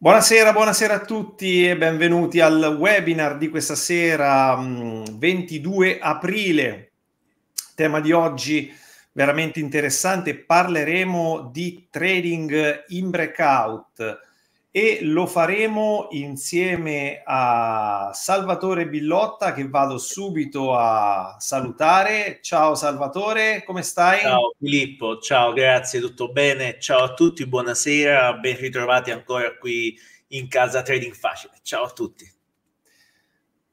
Buonasera, buonasera a tutti e benvenuti al webinar di questa sera, 22 mm, aprile. Tema di oggi veramente interessante, parleremo di trading in breakout e lo faremo insieme a Salvatore Billotta che vado subito a salutare. Ciao Salvatore, come stai? Ciao Filippo, ciao, grazie, tutto bene? Ciao a tutti, buonasera, ben ritrovati ancora qui in casa Trading Facile. Ciao a tutti.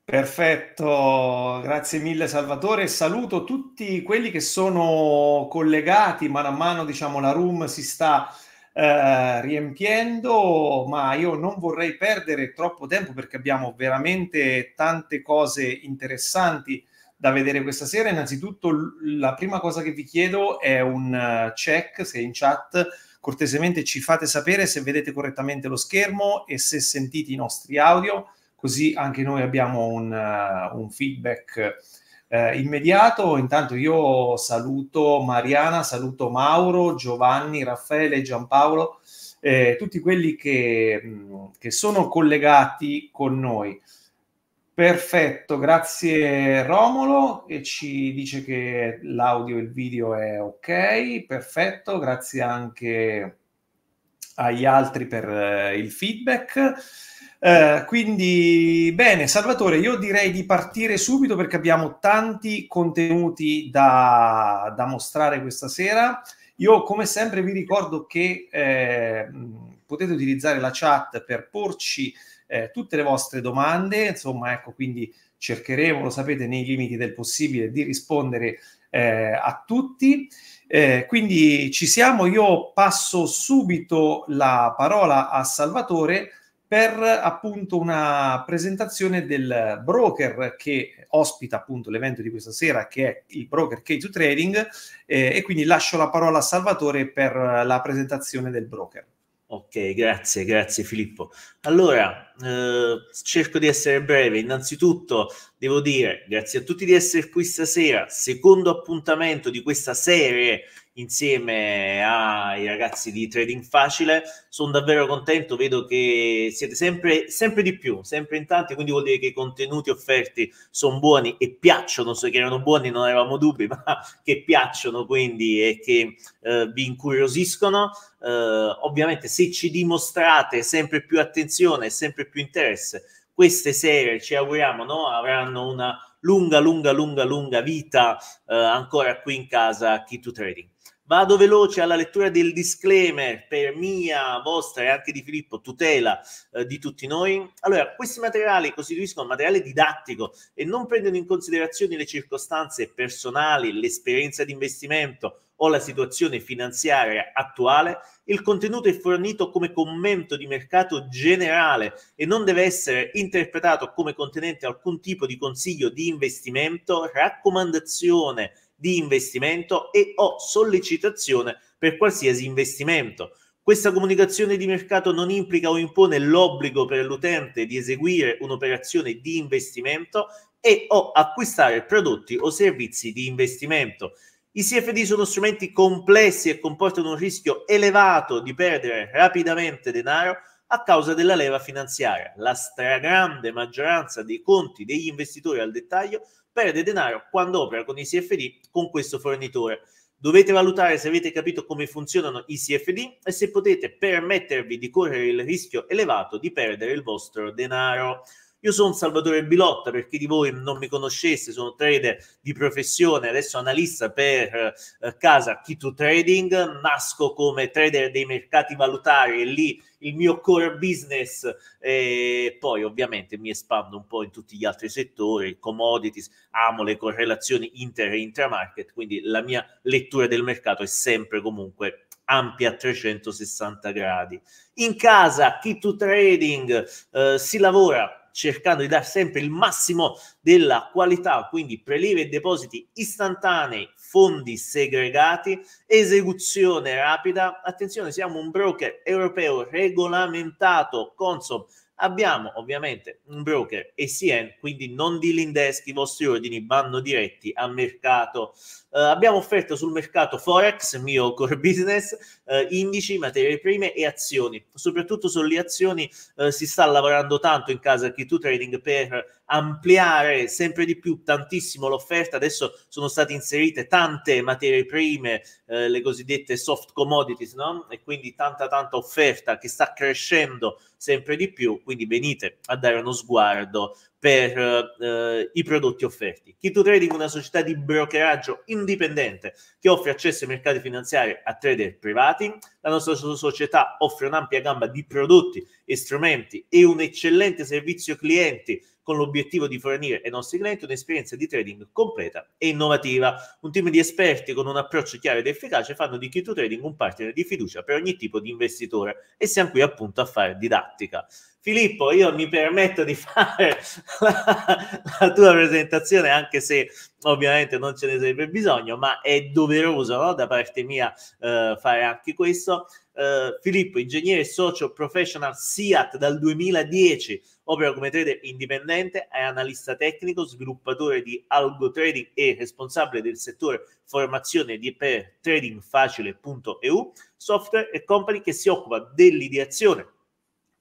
Perfetto, grazie mille Salvatore. Saluto tutti quelli che sono collegati man mano, diciamo, la room si sta eh, riempiendo, ma io non vorrei perdere troppo tempo perché abbiamo veramente tante cose interessanti da vedere questa sera. Innanzitutto la prima cosa che vi chiedo è un eh, check, se in chat cortesemente ci fate sapere se vedete correttamente lo schermo e se sentite i nostri audio, così anche noi abbiamo un, uh, un feedback eh, immediato. Intanto io saluto Mariana, saluto Mauro, Giovanni, Raffaele, Giampaolo, eh, tutti quelli che, che sono collegati con noi. Perfetto, grazie Romolo che ci dice che l'audio e il video è ok, perfetto, grazie anche agli altri per eh, il feedback. Eh, quindi, bene, Salvatore, io direi di partire subito perché abbiamo tanti contenuti da, da mostrare questa sera. Io, come sempre, vi ricordo che eh, potete utilizzare la chat per porci eh, tutte le vostre domande, insomma, ecco, quindi cercheremo, lo sapete, nei limiti del possibile di rispondere eh, a tutti. Eh, quindi ci siamo, io passo subito la parola a Salvatore per appunto una presentazione del broker che ospita appunto l'evento di questa sera, che è il broker K2 Trading, eh, e quindi lascio la parola a Salvatore per la presentazione del broker. Ok, grazie, grazie Filippo. Allora, eh, cerco di essere breve. Innanzitutto devo dire grazie a tutti di essere qui stasera, secondo appuntamento di questa serie insieme ai ragazzi di Trading Facile. Sono davvero contento, vedo che siete sempre, sempre di più, sempre in tanti, quindi vuol dire che i contenuti offerti sono buoni e piacciono, so che erano buoni non avevamo dubbi, ma che piacciono quindi e che eh, vi incuriosiscono. Eh, ovviamente se ci dimostrate sempre più attenzione, e sempre più interesse, queste serie ci auguriamo no? avranno una lunga, lunga, lunga, lunga vita eh, ancora qui in casa Key 2 Trading. Vado veloce alla lettura del disclaimer per mia, vostra e anche di Filippo, tutela eh, di tutti noi. Allora, questi materiali costituiscono materiale didattico e non prendono in considerazione le circostanze personali, l'esperienza di investimento o la situazione finanziaria attuale, il contenuto è fornito come commento di mercato generale e non deve essere interpretato come contenente alcun tipo di consiglio di investimento, raccomandazione, di investimento e o sollecitazione per qualsiasi investimento. Questa comunicazione di mercato non implica o impone l'obbligo per l'utente di eseguire un'operazione di investimento e o acquistare prodotti o servizi di investimento. I CFD sono strumenti complessi e comportano un rischio elevato di perdere rapidamente denaro a causa della leva finanziaria. La stragrande maggioranza dei conti degli investitori al dettaglio perde denaro quando opera con i CFD con questo fornitore. Dovete valutare se avete capito come funzionano i CFD e se potete permettervi di correre il rischio elevato di perdere il vostro denaro. Io sono Salvatore Bilotta, per chi di voi non mi conoscesse, sono trader di professione, adesso analista per eh, casa key to Trading, nasco come trader dei mercati valutari e lì il mio core business e poi ovviamente mi espando un po' in tutti gli altri settori, commodities, amo le correlazioni inter e intramarket, quindi la mia lettura del mercato è sempre comunque ampia a 360 gradi. In casa, key to trading, eh, si lavora cercando di dare sempre il massimo della qualità, quindi prelievi e depositi istantanei, fondi segregati, esecuzione rapida. Attenzione, siamo un broker europeo regolamentato, Consob Abbiamo ovviamente un broker ECN, quindi non dealing desk, i vostri ordini vanno diretti a mercato. Uh, abbiamo offerto sul mercato Forex, mio core business, uh, indici, materie prime e azioni. Soprattutto sulle azioni uh, si sta lavorando tanto in casa Key2 Trading per ampliare sempre di più tantissimo l'offerta. Adesso sono state inserite tante materie prime, le cosiddette soft commodities, no? E quindi tanta tanta offerta che sta crescendo sempre di più. Quindi venite a dare uno sguardo per eh, i prodotti offerti. key Trading è una società di brokeraggio indipendente che offre accesso ai mercati finanziari a trader privati. La nostra società offre un'ampia gamma di prodotti e strumenti e un eccellente servizio clienti con l'obiettivo di fornire ai nostri clienti un'esperienza di trading completa e innovativa. Un team di esperti con un approccio chiaro ed efficace fanno di Crypto Trading un partner di fiducia per ogni tipo di investitore e siamo qui appunto a fare didattica. Filippo, io mi permetto di fare la, la, tua presentazione, anche se ovviamente non ce ne sarebbe bisogno, ma è doveroso no? da parte mia eh, fare anche questo. Eh, Filippo, ingegnere socio professional SIAT dal 2010, opera come trader indipendente, è analista tecnico, sviluppatore di algo trading e responsabile del settore formazione di per tradingfacile.eu, software e company che si occupa dell'ideazione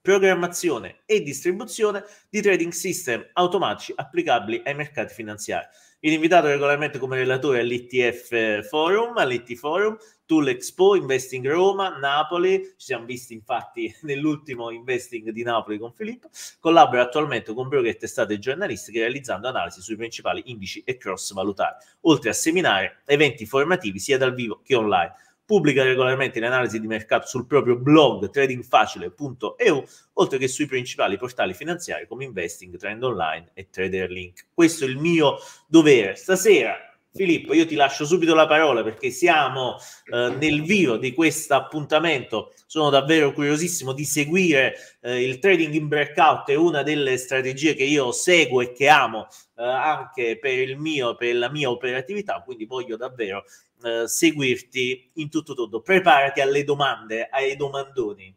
programmazione e distribuzione di trading system automatici applicabili ai mercati finanziari. Viene invitato regolarmente come relatore all'ITF Forum, all'IT Forum, Tool Expo, Investing Roma, Napoli, ci siamo visti infatti nell'ultimo Investing di Napoli con Filippo, collabora attualmente con broker brochette estate giornalistiche realizzando analisi sui principali indici e cross valutari, oltre a seminare eventi formativi sia dal vivo che online pubblica regolarmente le analisi di mercato sul proprio blog tradingfacile.eu, oltre che sui principali portali finanziari come Investing, Trend Online e TraderLink. Questo è il mio dovere. Stasera Filippo, io ti lascio subito la parola perché siamo eh, nel vivo di questo appuntamento. Sono davvero curiosissimo di seguire eh, il trading in breakout, è una delle strategie che io seguo e che amo eh, anche per, mio, per la mia operatività, quindi voglio davvero eh, seguirti in tutto tutto. Preparati alle domande, ai domandoni.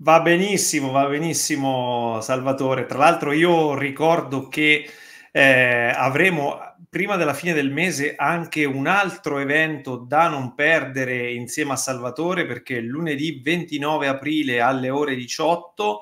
Va benissimo, va benissimo Salvatore. Tra l'altro io ricordo che eh, avremo prima della fine del mese anche un altro evento da non perdere insieme a Salvatore perché lunedì 29 aprile alle ore 18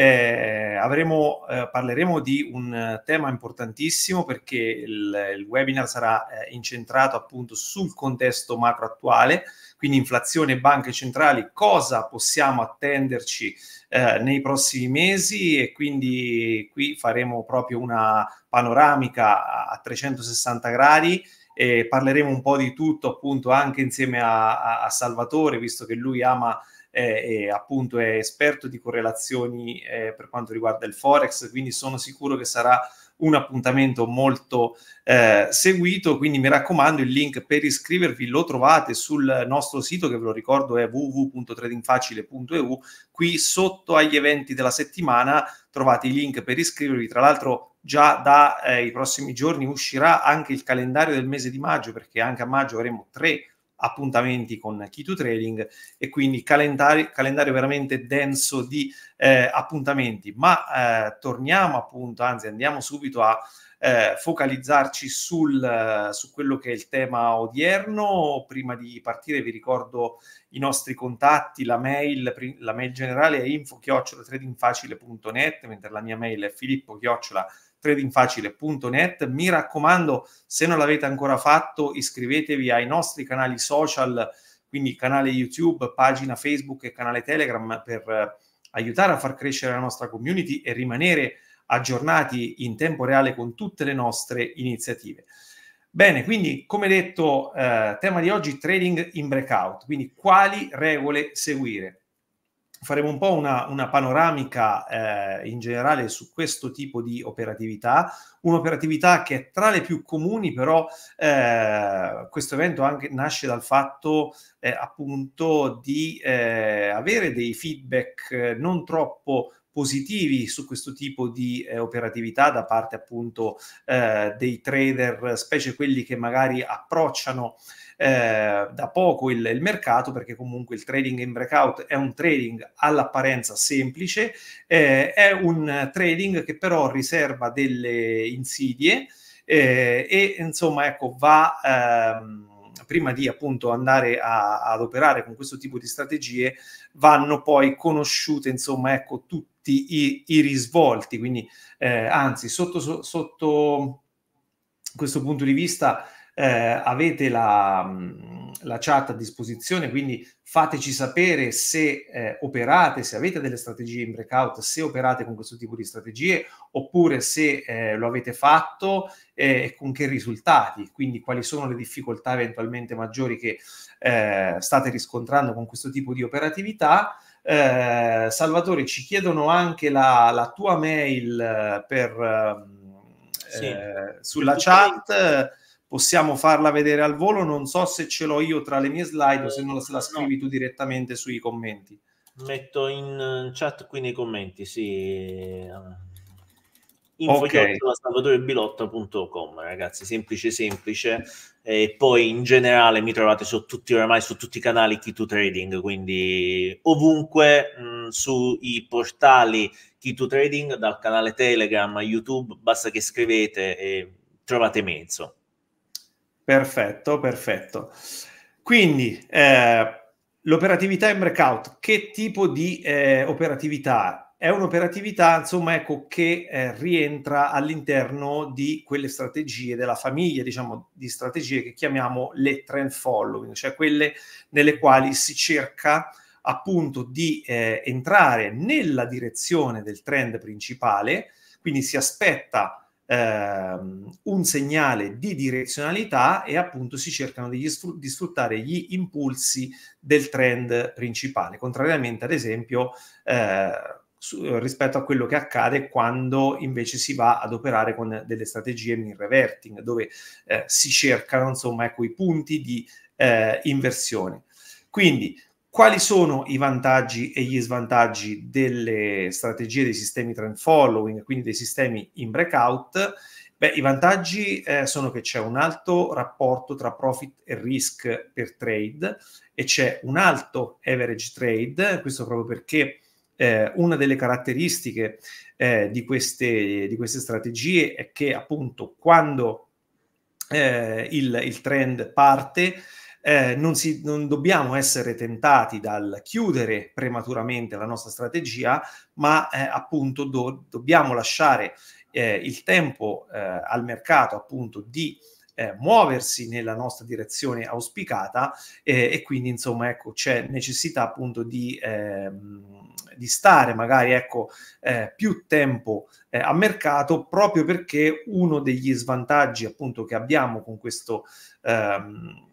eh, avremo, eh, parleremo di un eh, tema importantissimo perché il, il webinar sarà eh, incentrato appunto sul contesto macro attuale, quindi inflazione e banche centrali, cosa possiamo attenderci eh, nei prossimi mesi e quindi qui faremo proprio una panoramica a 360 gradi E parleremo un po' di tutto appunto anche insieme a, a, a Salvatore, visto che lui ama eh, e appunto è esperto di correlazioni eh, per quanto riguarda il Forex, quindi sono sicuro che sarà un appuntamento molto eh, seguito, quindi mi raccomando il link per iscrivervi lo trovate sul nostro sito che ve lo ricordo è www.tradingfacile.eu, qui sotto agli eventi della settimana trovate i link per iscrivervi, tra l'altro già dai eh, prossimi giorni uscirà anche il calendario del mese di maggio perché anche a maggio avremo tre appuntamenti con key to Trading e quindi calendari, calendario veramente denso di eh, appuntamenti. Ma eh, torniamo appunto, anzi andiamo subito a eh, focalizzarci sul, su quello che è il tema odierno. Prima di partire vi ricordo i nostri contatti, la mail, la mail generale è info-tradingfacile.net, mentre la mia mail è filippo-tradingfacile.net tradingfacile.net. Mi raccomando, se non l'avete ancora fatto, iscrivetevi ai nostri canali social, quindi canale YouTube, pagina Facebook e canale Telegram per eh, aiutare a far crescere la nostra community e rimanere aggiornati in tempo reale con tutte le nostre iniziative. Bene, quindi come detto, eh, tema di oggi trading in breakout, quindi quali regole seguire faremo un po' una, una panoramica eh, in generale su questo tipo di operatività, un'operatività che è tra le più comuni, però eh, questo evento anche nasce dal fatto eh, appunto di eh, avere dei feedback eh, non troppo positivi su questo tipo di eh, operatività da parte appunto eh, dei trader, specie quelli che magari approcciano eh, da poco il, il, mercato, perché comunque il trading in breakout è un trading all'apparenza semplice, eh, è un trading che però riserva delle insidie eh, e insomma ecco va... Ehm, prima di appunto andare a, ad operare con questo tipo di strategie, vanno poi conosciute, insomma, ecco, tutti i, i risvolti. Quindi, eh, anzi, sotto, sotto questo punto di vista, eh, avete la, la, chat a disposizione, quindi fateci sapere se eh, operate, se avete delle strategie in breakout, se operate con questo tipo di strategie, oppure se eh, lo avete fatto eh, e con che risultati, quindi quali sono le difficoltà eventualmente maggiori che eh, state riscontrando con questo tipo di operatività. Eh, Salvatore, ci chiedono anche la, la tua mail eh, per, ehm, sì. sulla chat possiamo farla vedere al volo. Non so se ce l'ho io tra le mie slide o se non se la scrivi no. tu direttamente sui commenti. Metto in eh, chat qui nei commenti, sì. Eh, Info.salvatorebilotta.com okay. ragazzi, semplice semplice. E poi in generale mi trovate su tutti ormai su tutti i canali Key2 Trading, quindi ovunque mh, mm, sui portali Key2 Trading, dal canale Telegram, a YouTube, basta che scrivete e trovate me, insomma. Perfetto, perfetto. Quindi eh, l'operatività in breakout, che tipo di eh, operatività? È un'operatività, insomma, ecco, che eh, rientra all'interno di quelle strategie, della famiglia, diciamo, di strategie che chiamiamo le trend following, cioè quelle nelle quali si cerca appunto di eh, entrare nella direzione del trend principale, quindi si aspetta ehm, un segnale di direzionalità e appunto si cercano di, sfr- di sfruttare gli impulsi del trend principale, contrariamente ad esempio eh, su- rispetto a quello che accade quando invece si va ad operare con delle strategie min reverting, dove eh, si cercano insomma ecco, i punti di eh, inversione. Quindi quali sono i vantaggi e gli svantaggi delle strategie dei sistemi trend following, quindi dei sistemi in breakout? Beh, i vantaggi eh, sono che c'è un alto rapporto tra profit e risk per trade e c'è un alto average trade, questo proprio perché eh, una delle caratteristiche eh, di, queste, di, queste, strategie è che appunto quando eh, il, il trend parte eh, non, si, non dobbiamo essere tentati dal chiudere prematuramente la nostra strategia, ma eh, appunto do, dobbiamo lasciare eh, il tempo eh, al mercato appunto di eh, muoversi nella nostra direzione auspicata eh, e quindi insomma ecco c'è necessità appunto di, ehm, di stare magari ecco eh, più tempo eh, a mercato proprio perché uno degli svantaggi appunto che abbiamo con questo ehm,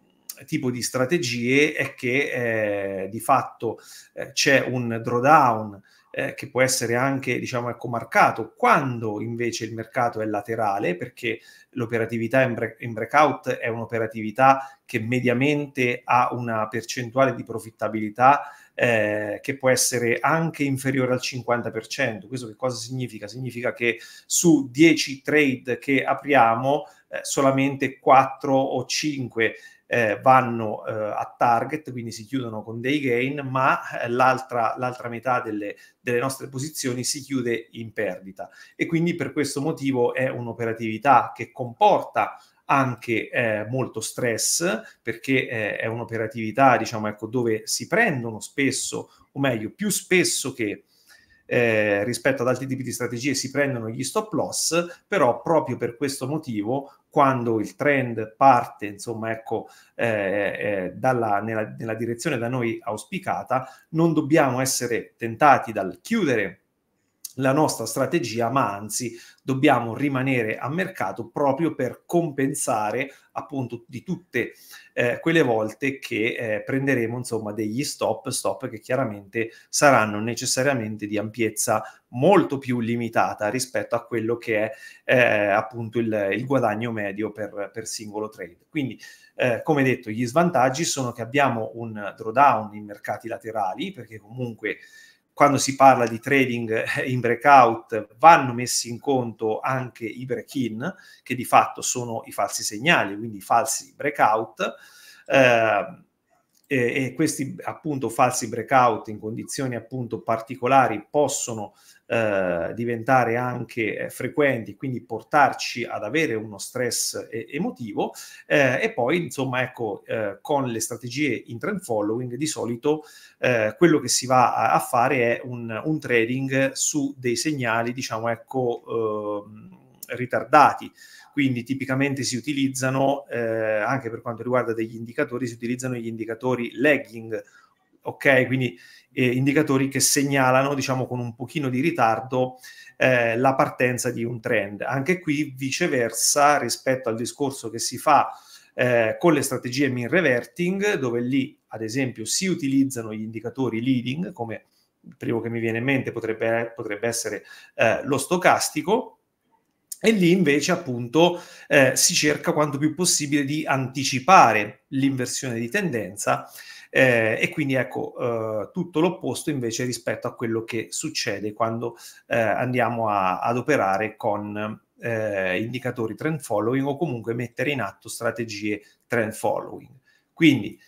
tipo di strategie è che eh, di fatto eh, c'è un drawdown eh, che può essere anche diciamo ecco marcato quando invece il mercato è laterale perché l'operatività in, break- in breakout è un'operatività che mediamente ha una percentuale di profittabilità eh, che può essere anche inferiore al 50%. Questo che cosa significa? Significa che su 10 trade che apriamo eh, solamente 4 o 5 eh, vanno eh, a target, quindi si chiudono con dei gain, ma eh, l'altra, l'altra metà delle, delle, nostre posizioni si chiude in perdita. E quindi per questo motivo è un'operatività che comporta anche eh, molto stress perché eh, è un'operatività diciamo ecco dove si prendono spesso o meglio più spesso che eh, rispetto ad altri tipi di strategie si prendono gli stop loss, però proprio per questo motivo quando il trend parte, insomma, ecco, eh, eh, eh, dalla, nella, nella direzione da noi auspicata, non dobbiamo essere tentati dal chiudere la nostra strategia, ma anzi dobbiamo rimanere a mercato proprio per compensare appunto di tutte eh, quelle volte che eh, prenderemo insomma degli stop, stop che chiaramente saranno necessariamente di ampiezza molto più limitata rispetto a quello che è eh, appunto il, il, guadagno medio per, per singolo trade. Quindi eh, come detto, gli svantaggi sono che abbiamo un drawdown in mercati laterali, perché comunque quando si parla di trading eh, in breakout vanno messi in conto anche i break-in, che di fatto sono i falsi segnali, quindi i falsi breakout. Eh, e, e, questi appunto falsi breakout in condizioni appunto particolari possono eh, diventare anche eh, frequenti, quindi portarci ad avere uno stress eh, emotivo e poi insomma ecco con le strategie in trend following di solito quello che si va a, a fare è un, un, trading su dei segnali diciamo ecco ehm, ritardati. Quindi tipicamente si utilizzano, eh, anche per quanto riguarda degli indicatori, si utilizzano gli indicatori lagging, ok? Quindi eh, indicatori che segnalano, diciamo, con un pochino di ritardo eh, la partenza di un trend. Anche qui viceversa rispetto al discorso che si fa eh, con le strategie min reverting, dove lì, ad esempio, si utilizzano gli indicatori leading, come il primo che mi viene in mente potrebbe, potrebbe essere eh, lo stocastico, e lì invece appunto eh, si cerca quanto più possibile di anticipare l'inversione di tendenza eh, e quindi ecco eh, tutto l'opposto invece rispetto a quello che succede quando eh, andiamo a, ad operare con eh, indicatori trend following o comunque mettere in atto strategie trend following. Quindi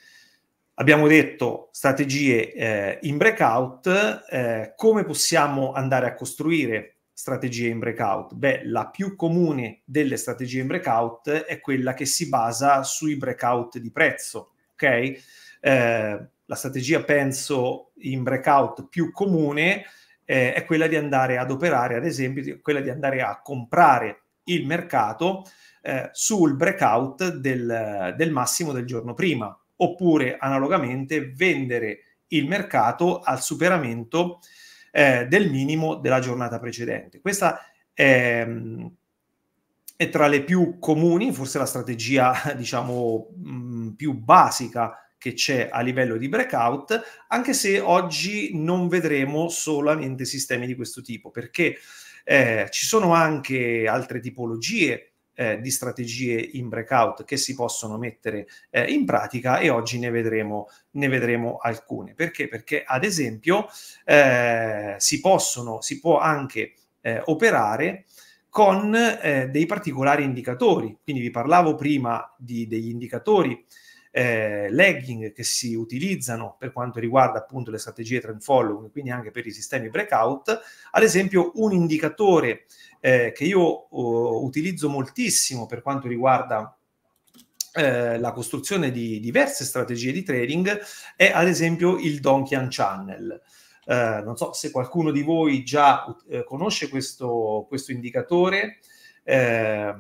abbiamo detto strategie eh, in breakout, eh, come possiamo andare a costruire strategie in breakout? Beh, la più comune delle strategie in breakout è quella che si basa sui breakout di prezzo, ok? Eh, la strategia, penso, in breakout più comune eh, è quella di andare ad operare, ad esempio, quella di andare a comprare il mercato eh, sul breakout del, del massimo del giorno prima, oppure analogamente vendere il mercato al superamento eh, del minimo della giornata precedente. Questa è, è, tra le più comuni, forse la strategia diciamo mh, mm, più basica che c'è a livello di breakout, anche se oggi non vedremo solamente sistemi di questo tipo, perché eh, ci sono anche altre tipologie eh, di strategie in breakout che si possono mettere eh, in pratica e oggi ne vedremo, ne vedremo alcune. Perché? Perché ad esempio eh, si, possono, si può anche eh, operare con eh, dei particolari indicatori. Quindi vi parlavo prima di, degli indicatori eh, lagging che si utilizzano per quanto riguarda appunto le strategie trend following, quindi anche per i sistemi breakout. Ad esempio, un indicatore eh, che io oh, utilizzo moltissimo per quanto riguarda eh, la costruzione di diverse strategie di trading è ad esempio il Donkian Channel. Eh, non so se qualcuno di voi già eh, conosce questo, questo indicatore. Eh,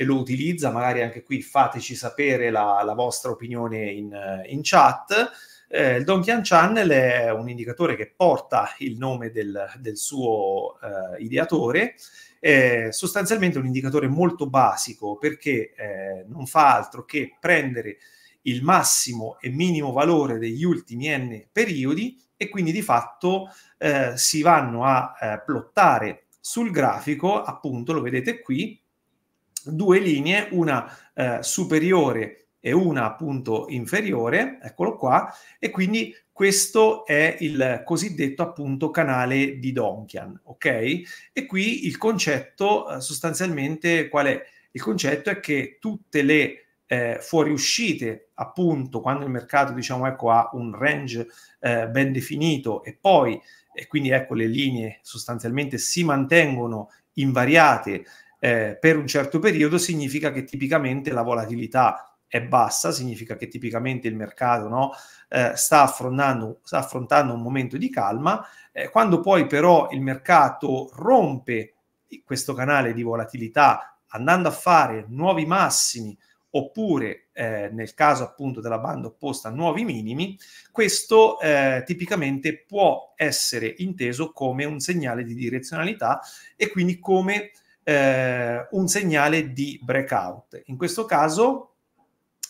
e lo utilizza, magari anche qui fateci sapere la, la vostra opinione in, in chat. Eh, il Donkian Channel è un indicatore che porta il nome del, del suo eh, ideatore, è sostanzialmente un indicatore molto basico perché eh, non fa altro che prendere il massimo e minimo valore degli ultimi n periodi e quindi di fatto eh, si vanno a eh, plottare sul grafico, appunto lo vedete qui, due linee, una eh, superiore e una appunto inferiore, eccolo qua, e quindi questo è il cosiddetto appunto canale di Donkian, ok? E qui il concetto eh, sostanzialmente qual è? Il concetto è che tutte le eh, fuoriuscite, appunto, quando il mercato diciamo ecco ha un range eh, ben definito e poi e quindi ecco le linee sostanzialmente si mantengono invariate eh, per un certo periodo significa che tipicamente la volatilità è bassa, significa che tipicamente il mercato no, eh, sta, affrontando, sta, affrontando, un momento di calma. Eh, quando poi però il mercato rompe questo canale di volatilità andando a fare nuovi massimi oppure eh, nel caso appunto della banda opposta nuovi minimi, questo eh, tipicamente può essere inteso come un segnale di direzionalità e quindi come eh, un segnale di breakout. In questo caso,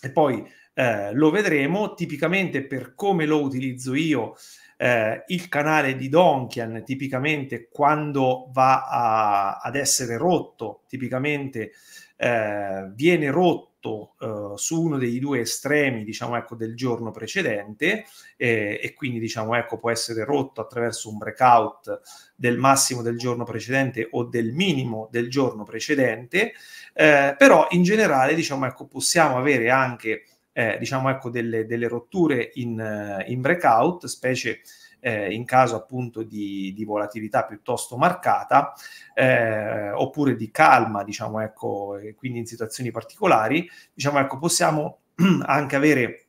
e poi eh, lo vedremo, tipicamente per come lo utilizzo io, eh, il canale di Donkian, tipicamente quando va a, ad essere rotto, tipicamente eh, viene rotto prodotto eh, su uno dei due estremi diciamo, ecco, del giorno precedente eh, e quindi diciamo, ecco, può essere rotto attraverso un breakout del massimo del giorno precedente o del minimo del giorno precedente, eh, però in generale diciamo, ecco, possiamo avere anche eh, diciamo, ecco, delle, delle rotture in, eh, in breakout, specie eh, in caso appunto di, di volatilità piuttosto marcata eh, oppure di calma, diciamo ecco, e quindi in situazioni particolari, diciamo ecco, possiamo anche avere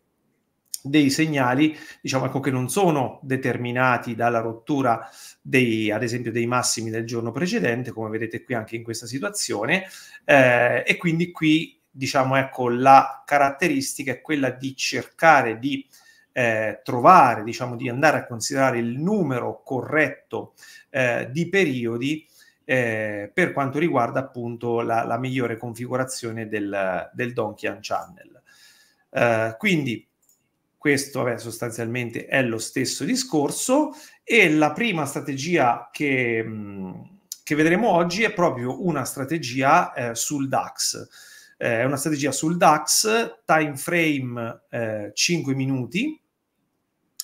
dei segnali diciamo ecco, che non sono determinati dalla rottura dei, ad esempio dei massimi del giorno precedente come vedete qui anche in questa situazione eh, e quindi qui diciamo ecco la caratteristica è quella di cercare di eh, trovare, diciamo di andare a considerare il numero corretto eh, di periodi eh, per quanto riguarda appunto la, la migliore configurazione del, del Donkian Channel. Eh, quindi questo vabbè, sostanzialmente è lo stesso discorso e la prima strategia che, mh, che vedremo oggi è proprio una strategia eh, sul DAX eh, è una strategia sul DAX, time frame 5 eh, minuti,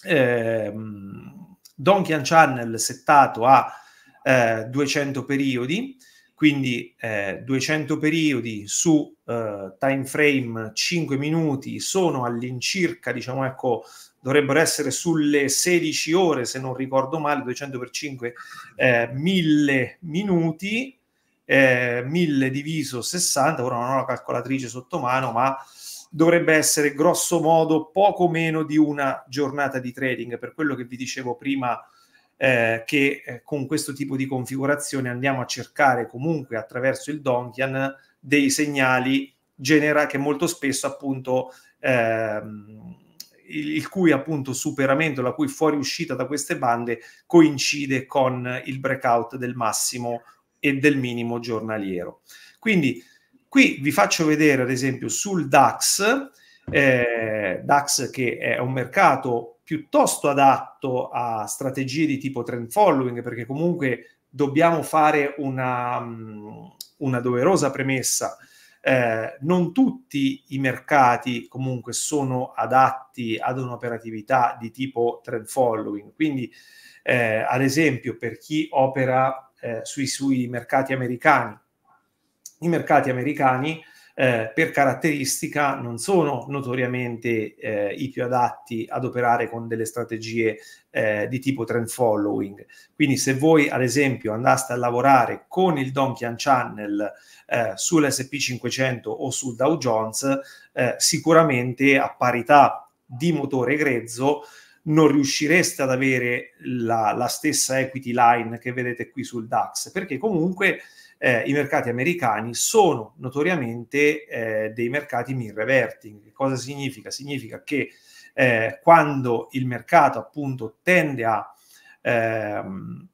ehm, Donkey Channel settato a 200 eh, periodi, quindi eh, 200 periodi su eh, time frame 5 minuti sono all'incirca, diciamo ecco, dovrebbero essere sulle 16 ore se non ricordo male, 200 per 5, eh, 1000 minuti, 1000 eh, diviso 60, ora non ho la calcolatrice sotto mano, ma dovrebbe essere grosso modo poco meno di una giornata di trading, per quello che vi dicevo prima eh, che eh, con questo tipo di configurazione andiamo a cercare comunque attraverso il Donkian dei segnali genera che molto spesso appunto ehm, il, cui appunto superamento, la cui fuoriuscita da queste bande coincide con il breakout del massimo e del minimo giornaliero. Quindi qui vi faccio vedere ad esempio sul DAX, eh, DAX che è un mercato piuttosto adatto a strategie di tipo trend following perché comunque dobbiamo fare una, mm, una doverosa premessa. Eh, non tutti i mercati comunque sono adatti ad un'operatività di tipo trend following, quindi eh, ad esempio per chi opera eh, sui, sui, mercati americani. I mercati americani eh, per caratteristica non sono notoriamente eh, i più adatti ad operare con delle strategie eh, di tipo trend following. Quindi se voi ad esempio andaste a lavorare con il Donkian Channel eh, sull'SP 500 o sul Dow Jones, eh, sicuramente a parità di motore grezzo non riuscireste ad avere la, la, stessa equity line che vedete qui sul DAX, perché comunque eh, i mercati americani sono notoriamente eh, dei mercati mirror reverting. Cosa significa? Significa che eh, quando il mercato appunto tende a, ehm,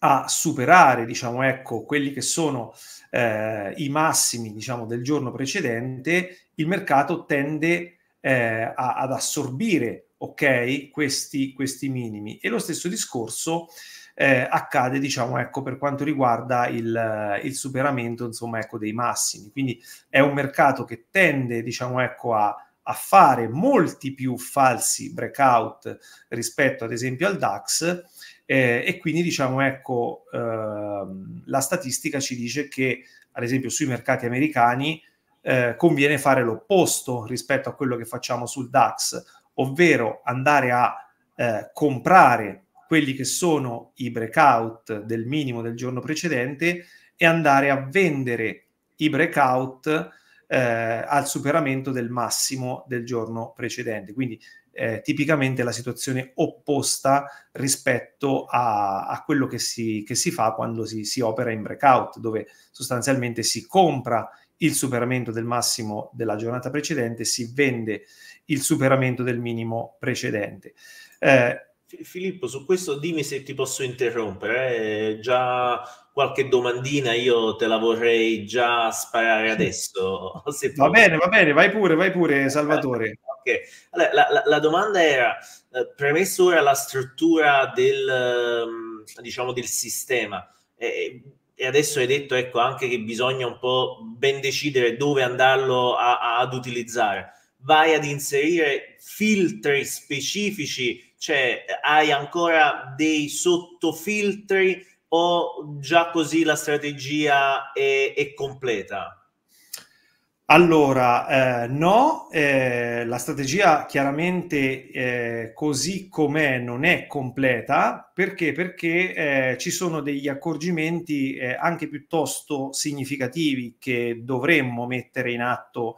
a superare, diciamo, ecco, quelli che sono eh, i massimi, diciamo, del giorno precedente, il mercato tende eh, a, ad assorbire ok questi, questi minimi. E lo stesso discorso eh, accade, diciamo, ecco, per quanto riguarda il, il superamento, insomma, ecco, dei massimi. Quindi è un mercato che tende, diciamo, ecco, a a fare molti più falsi breakout rispetto ad esempio al DAX eh, e quindi diciamo ecco ehm, la statistica ci dice che ad esempio sui mercati americani eh, conviene fare l'opposto rispetto a quello che facciamo sul DAX, ovvero andare a eh, comprare quelli che sono i breakout del minimo del giorno precedente e andare a vendere i breakout eh, al superamento del massimo del giorno precedente. Quindi eh, tipicamente la situazione opposta rispetto a, a quello che si, che si, fa quando si, si opera in breakout, dove sostanzialmente si compra il superamento del massimo della giornata precedente, si vende il superamento del minimo precedente. Eh, Filippo, su questo dimmi se ti posso interrompere, eh, già qualche domandina io te la vorrei già sparare adesso. va puoi. bene, va bene, vai pure, vai pure Salvatore. Eh, okay. Allora, la, la, la, domanda era, eh, premesso ora la struttura del, ehm, diciamo, del sistema, eh, e adesso hai detto ecco, anche che bisogna un po' ben decidere dove andarlo a, a, ad utilizzare vai ad inserire filtri specifici, cioè hai ancora dei sottofiltri o già così la strategia è, è completa? Allora, eh, no, eh, la strategia chiaramente eh, così com'è non è completa perché, perché eh, ci sono degli accorgimenti eh, anche piuttosto significativi che dovremmo mettere in atto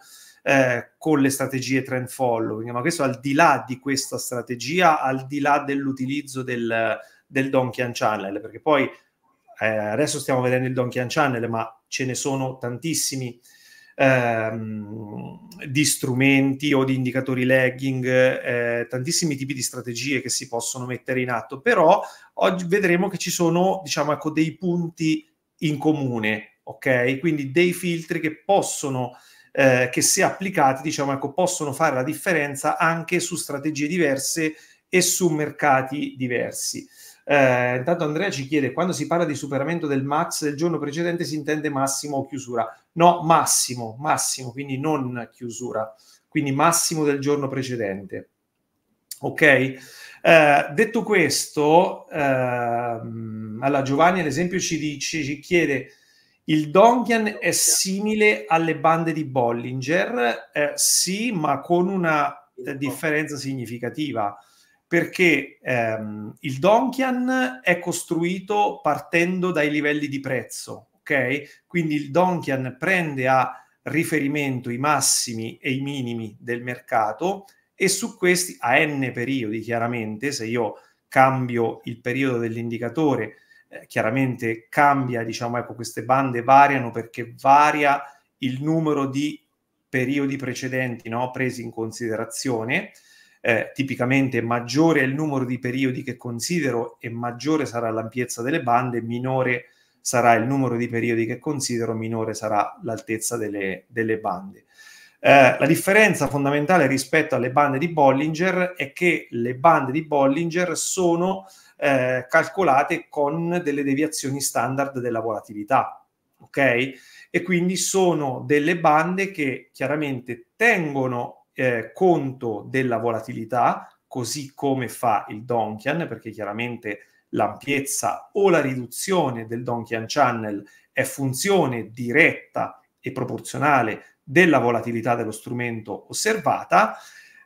eh, con le strategie trend following, ma questo al di là di questa strategia, al di là dell'utilizzo del, del Donkian Channel, perché poi eh, adesso stiamo vedendo il Donkian Channel, ma ce ne sono tantissimi ehm, di strumenti o di indicatori lagging, eh, tantissimi tipi di strategie che si possono mettere in atto, però oggi vedremo che ci sono, diciamo, ecco, dei punti in comune, ok? Quindi dei filtri che possono eh, che se applicati diciamo, ecco, possono fare la differenza anche su strategie diverse e su mercati diversi. Eh, intanto Andrea ci chiede quando si parla di superamento del max del giorno precedente si intende massimo o chiusura? No, massimo, massimo, quindi non chiusura, quindi massimo del giorno precedente. Ok? Eh, detto questo, eh, alla Giovanni l'esempio ci, dice, ci chiede il Dongian è simile alle bande di Bollinger, eh, sì, ma con una differenza significativa, perché ehm, il Donkian è costruito partendo dai livelli di prezzo, ok? Quindi il Donkian prende a riferimento i massimi e i minimi del mercato e su questi a n periodi, chiaramente, se io cambio il periodo dell'indicatore eh, chiaramente cambia, diciamo, ecco, queste bande variano perché varia il numero di periodi precedenti no, presi in considerazione. Eh, tipicamente maggiore è il numero di periodi che considero e maggiore sarà l'ampiezza delle bande, minore sarà il numero di periodi che considero, minore sarà l'altezza delle, delle bande. Eh, la differenza fondamentale rispetto alle bande di Bollinger è che le bande di Bollinger sono eh, calcolate con delle deviazioni standard della volatilità. Ok? E quindi sono delle bande che chiaramente tengono eh, conto della volatilità, così come fa il Donkian, perché chiaramente l'ampiezza o la riduzione del Donkian Channel è funzione diretta e proporzionale della volatilità dello strumento osservata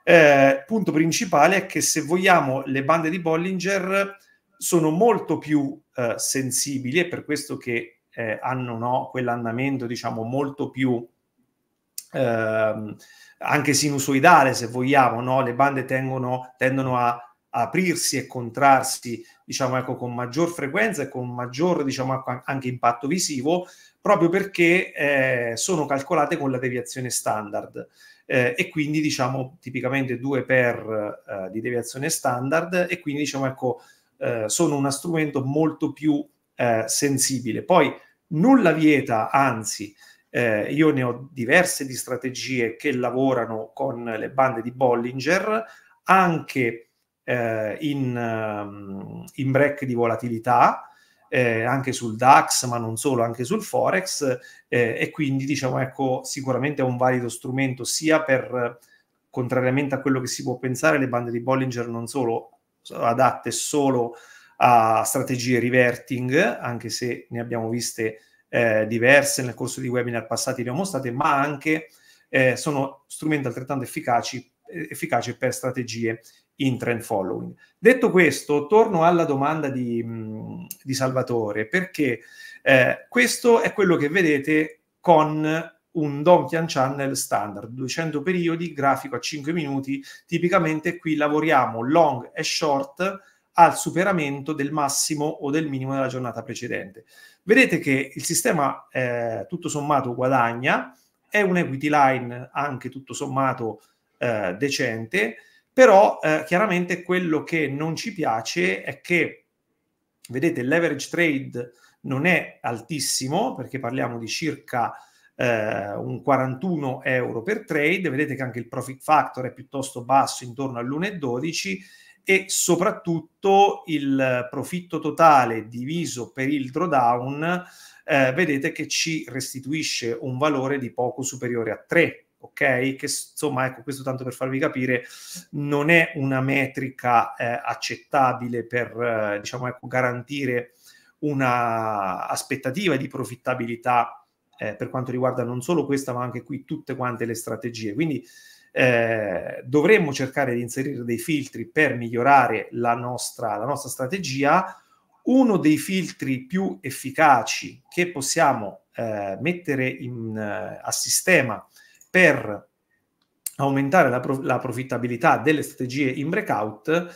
eh, punto principale è che se vogliamo le bande di Bollinger sono molto più eh, sensibili e per questo che eh, hanno no, quell'annamento diciamo molto più ehm, anche sinusoidale se vogliamo, no? le bande tengono, tendono a aprirsi e contrarsi diciamo ecco con maggior frequenza e con maggior diciamo ecco, anche impatto visivo proprio perché eh, sono calcolate con la deviazione standard eh, e quindi diciamo tipicamente due per eh, di deviazione standard e quindi diciamo ecco eh, sono uno strumento molto più eh, sensibile. Poi nulla vieta, anzi eh, io ne ho diverse di strategie che lavorano con le bande di Bollinger anche eh, in, ehm, in break di volatilità eh, anche sul DAX, ma non solo, anche sul Forex eh, e quindi diciamo ecco sicuramente è un valido strumento sia per, contrariamente a quello che si può pensare, le bande di Bollinger non solo adatte solo a strategie reverting, anche se ne abbiamo viste eh, diverse nel corso di webinar passati, le ho mostrate, ma anche eh, sono strumenti altrettanto efficaci, eh, efficaci per strategie in trend following. Detto questo, torno alla domanda di, di Salvatore, perché eh, questo è quello che vedete con un Donkian Channel standard, 200 periodi, grafico a 5 minuti, tipicamente qui lavoriamo long e short al superamento del massimo o del minimo della giornata precedente. Vedete che il sistema eh, tutto sommato guadagna, è un equity line anche tutto sommato eh, decente, però eh, chiaramente quello che non ci piace è che, vedete, il leverage trade non è altissimo, perché parliamo di circa eh, un 41 euro per trade, vedete che anche il profit factor è piuttosto basso, intorno all'1,12 e soprattutto il profitto totale diviso per il drawdown, eh, vedete che ci restituisce un valore di poco superiore a 3 ok? Che insomma, ecco, questo tanto per farvi capire, non è una metrica eh, accettabile per, eh, diciamo, ecco, garantire una aspettativa di profittabilità eh, per quanto riguarda non solo questa, ma anche qui tutte quante le strategie. Quindi eh, dovremmo cercare di inserire dei filtri per migliorare la nostra, la nostra strategia. Uno dei filtri più efficaci che possiamo eh, mettere in, eh, a sistema per aumentare la, prof- la profittabilità delle strategie in breakout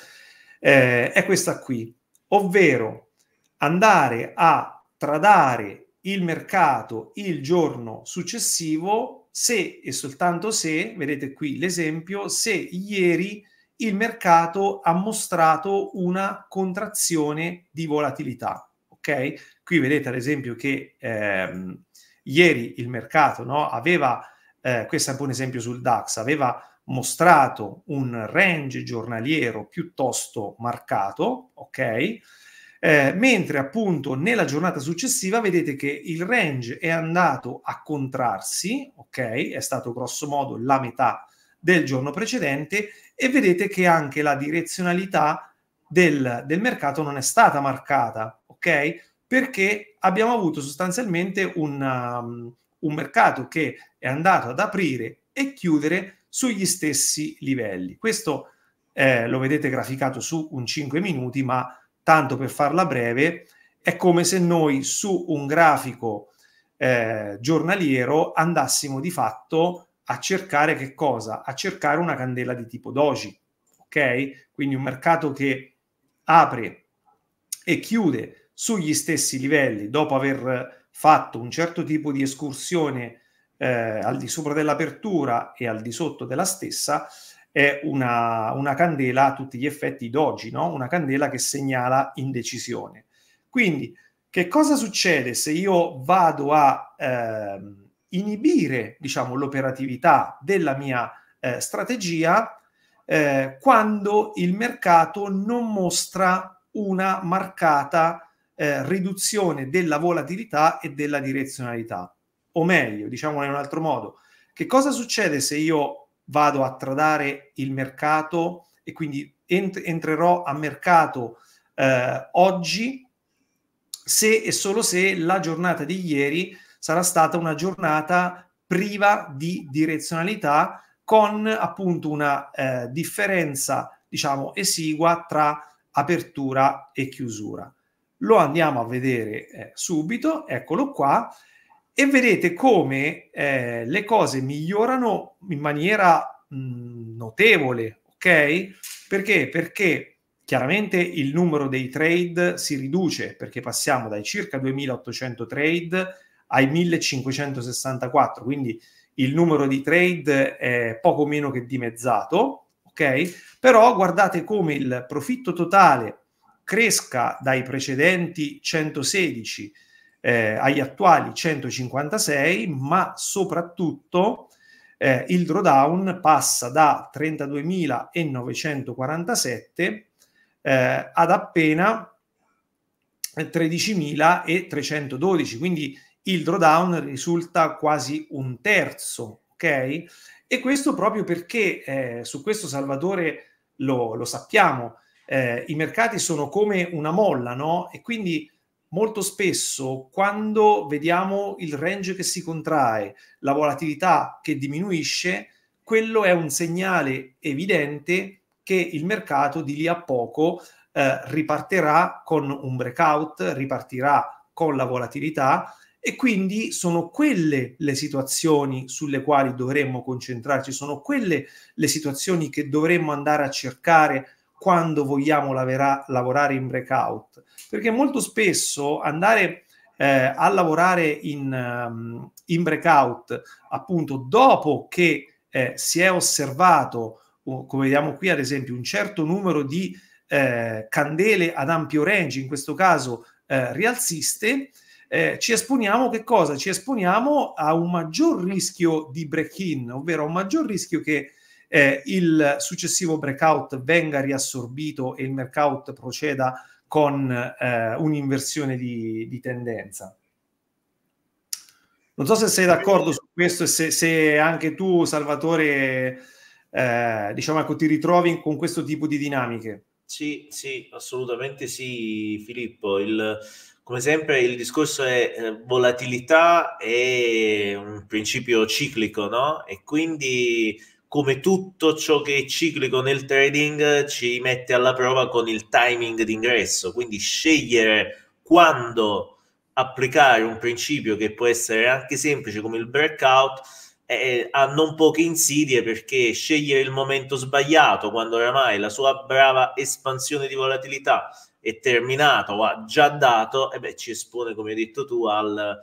eh, è questa qui, ovvero andare a tradare il mercato il giorno successivo se e soltanto se, vedete qui l'esempio, se ieri il mercato ha mostrato una contrazione di volatilità. Ok? Qui vedete ad esempio che ehm, ieri il mercato no, aveva eh, questo è un buon esempio sul DAX, aveva mostrato un range giornaliero piuttosto marcato, ok? Eh, mentre appunto nella giornata successiva vedete che il range è andato a contrarsi, ok? È stato grosso modo la metà del giorno precedente e vedete che anche la direzionalità del, del mercato non è stata marcata, ok? Perché abbiamo avuto sostanzialmente un um, un mercato che è andato ad aprire e chiudere sugli stessi livelli. Questo eh, lo vedete graficato su un 5 minuti, ma tanto per farla breve, è come se noi su un grafico eh, giornaliero andassimo di fatto a cercare che cosa? A cercare una candela di tipo doji, ok? Quindi un mercato che apre e chiude sugli stessi livelli dopo aver fatto un certo tipo di escursione eh, al di sopra dell'apertura e al di sotto della stessa è una, una candela a tutti gli effetti d'oggi, no? una candela che segnala indecisione. Quindi, che cosa succede se io vado a eh, inibire diciamo, l'operatività della mia eh, strategia eh, quando il mercato non mostra una marcata eh, riduzione della volatilità e della direzionalità. O meglio, diciamo in un altro modo, che cosa succede se io vado a tradare il mercato e quindi ent- entrerò a mercato eh, oggi se e solo se la giornata di ieri sarà stata una giornata priva di direzionalità con appunto una eh, differenza diciamo esigua tra apertura e chiusura lo andiamo a vedere eh, subito, eccolo qua, e vedete come eh, le cose migliorano in maniera mh, mm, notevole, ok? Perché? Perché chiaramente il numero dei trade si riduce, perché passiamo dai circa 2800 trade ai 1564, quindi il numero di trade è poco meno che dimezzato, ok? Però guardate come il profitto totale cresca dai precedenti 116 eh, agli attuali 156, ma soprattutto eh, il drawdown passa da 32.947 eh, ad appena 13.312, quindi il drawdown risulta quasi un terzo, ok? E questo proprio perché eh, su questo Salvatore lo, lo sappiamo, eh, i mercati sono come una molla, no? E quindi molto spesso quando vediamo il range che si contrae, la volatilità che diminuisce, quello è un segnale evidente che il mercato di lì a poco eh, ripartirà con un breakout, ripartirà con la volatilità e quindi sono quelle le situazioni sulle quali dovremmo concentrarci, sono quelle le situazioni che dovremmo andare a cercare quando vogliamo lavera- lavorare in breakout, perché molto spesso andare eh, a lavorare in, um, in, breakout appunto dopo che eh, si è osservato, come vediamo qui ad esempio, un certo numero di eh, candele ad ampio range, in questo caso eh, rialziste, eh, ci esponiamo che cosa? Ci esponiamo a un maggior rischio di break-in, ovvero a un maggior rischio che eh, il successivo breakout venga riassorbito e il breakout proceda con eh, un'inversione di, di, tendenza. Non so se sei d'accordo su questo e se, se anche tu, Salvatore, eh, diciamo ecco, ti ritrovi con questo tipo di dinamiche. Sì, sì, assolutamente sì, Filippo. Il, come sempre il discorso è eh, volatilità è un principio ciclico, no? E quindi come tutto ciò che è ciclico nel trading ci mette alla prova con il timing d'ingresso, quindi scegliere quando applicare un principio che può essere anche semplice come il breakout eh, ha non poche insidie perché scegliere il momento sbagliato quando oramai la sua brava espansione di volatilità è terminata o ha già dato, eh beh, ci espone, come hai detto tu, al,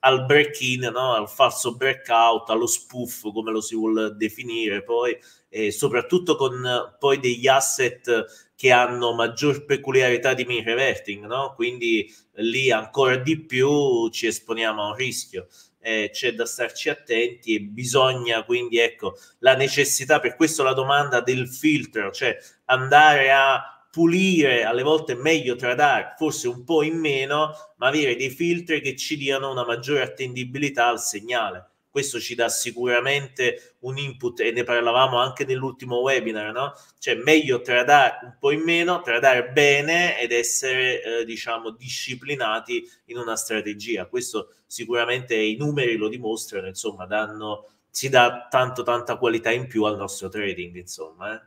al break-in, no? al falso breakout, allo spoof, come lo si vuol definire poi, e eh, soprattutto con poi degli asset che hanno maggior peculiarità di min reverting, no? quindi lì ancora di più ci esponiamo a un rischio. Eh, c'è da starci attenti e bisogna quindi ecco la necessità per questo la domanda del filtro cioè andare a pulire, alle volte è meglio tradare, forse un po' in meno, ma avere dei filtri che ci diano una maggiore attendibilità al segnale. Questo ci dà sicuramente un input e ne parlavamo anche nell'ultimo webinar, no? Cioè meglio tradare un po' in meno, tradare bene ed essere, eh, diciamo, disciplinati in una strategia. Questo sicuramente i numeri lo dimostrano, insomma, danno, si dà tanto, tanta qualità in più al nostro trading, insomma. Eh?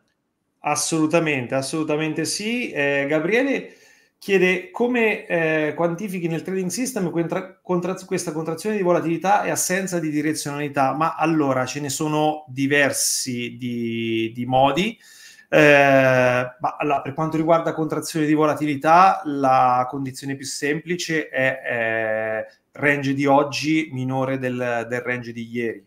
Assolutamente, assolutamente sì. Eh, Gabriele chiede come eh, quantifichi nel trading system contra- contra- questa contrazione di volatilità e assenza di direzionalità. Ma allora ce ne sono diversi di, di modi. Eh, ma allora, per quanto riguarda contrazione di volatilità, la condizione più semplice è eh, range di oggi minore del, del range di ieri,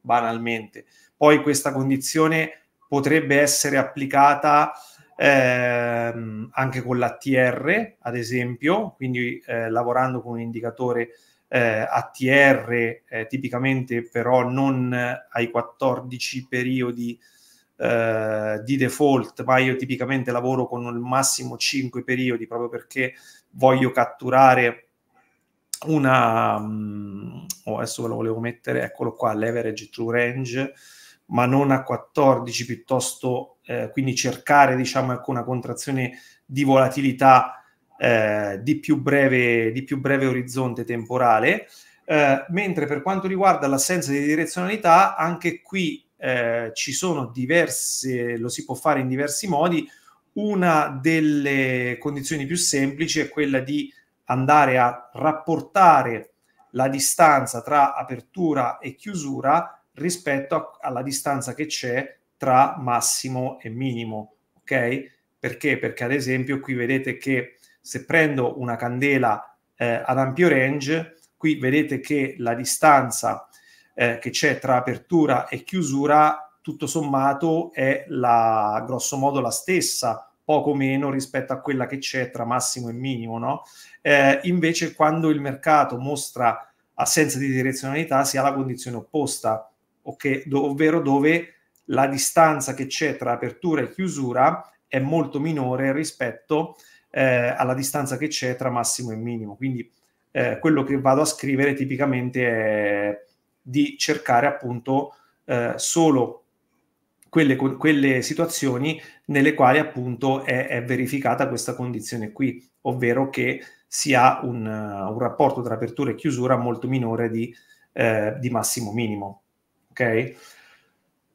banalmente. Poi questa condizione potrebbe essere applicata ehm, anche con l'ATR, ad esempio, quindi eh, lavorando con un indicatore eh, ATR, eh, tipicamente però non ai 14 periodi eh, di default, ma io tipicamente lavoro con il massimo 5 periodi proprio perché voglio catturare una... Mm, oh, adesso ve lo volevo mettere, eccolo qua, leverage true range ma non a 14 piuttosto, eh, quindi cercare diciamo ecco, una contrazione di volatilità eh, di, più breve, di più breve orizzonte temporale. Eh, mentre per quanto riguarda l'assenza di direzionalità, anche qui eh, ci sono diverse, lo si può fare in diversi modi. Una delle condizioni più semplici è quella di andare a rapportare la distanza tra apertura e chiusura rispetto a, alla distanza che c'è tra massimo e minimo, ok? Perché? Perché ad esempio qui vedete che se prendo una candela eh, ad ampio range, qui vedete che la distanza eh, che c'è tra apertura e chiusura tutto sommato è la, grosso modo la stessa, poco meno rispetto a quella che c'è tra massimo e minimo, no? Eh, invece quando il mercato mostra assenza di direzionalità si ha la condizione opposta, okay, do, ovvero dove la distanza che c'è tra apertura e chiusura è molto minore rispetto eh, alla distanza che c'è tra massimo e minimo. Quindi eh, quello che vado a scrivere tipicamente è di cercare appunto eh, solo quelle, quelle, situazioni nelle quali appunto è, è, verificata questa condizione qui, ovvero che si ha un, un rapporto tra apertura e chiusura molto minore di, eh, di massimo minimo ok?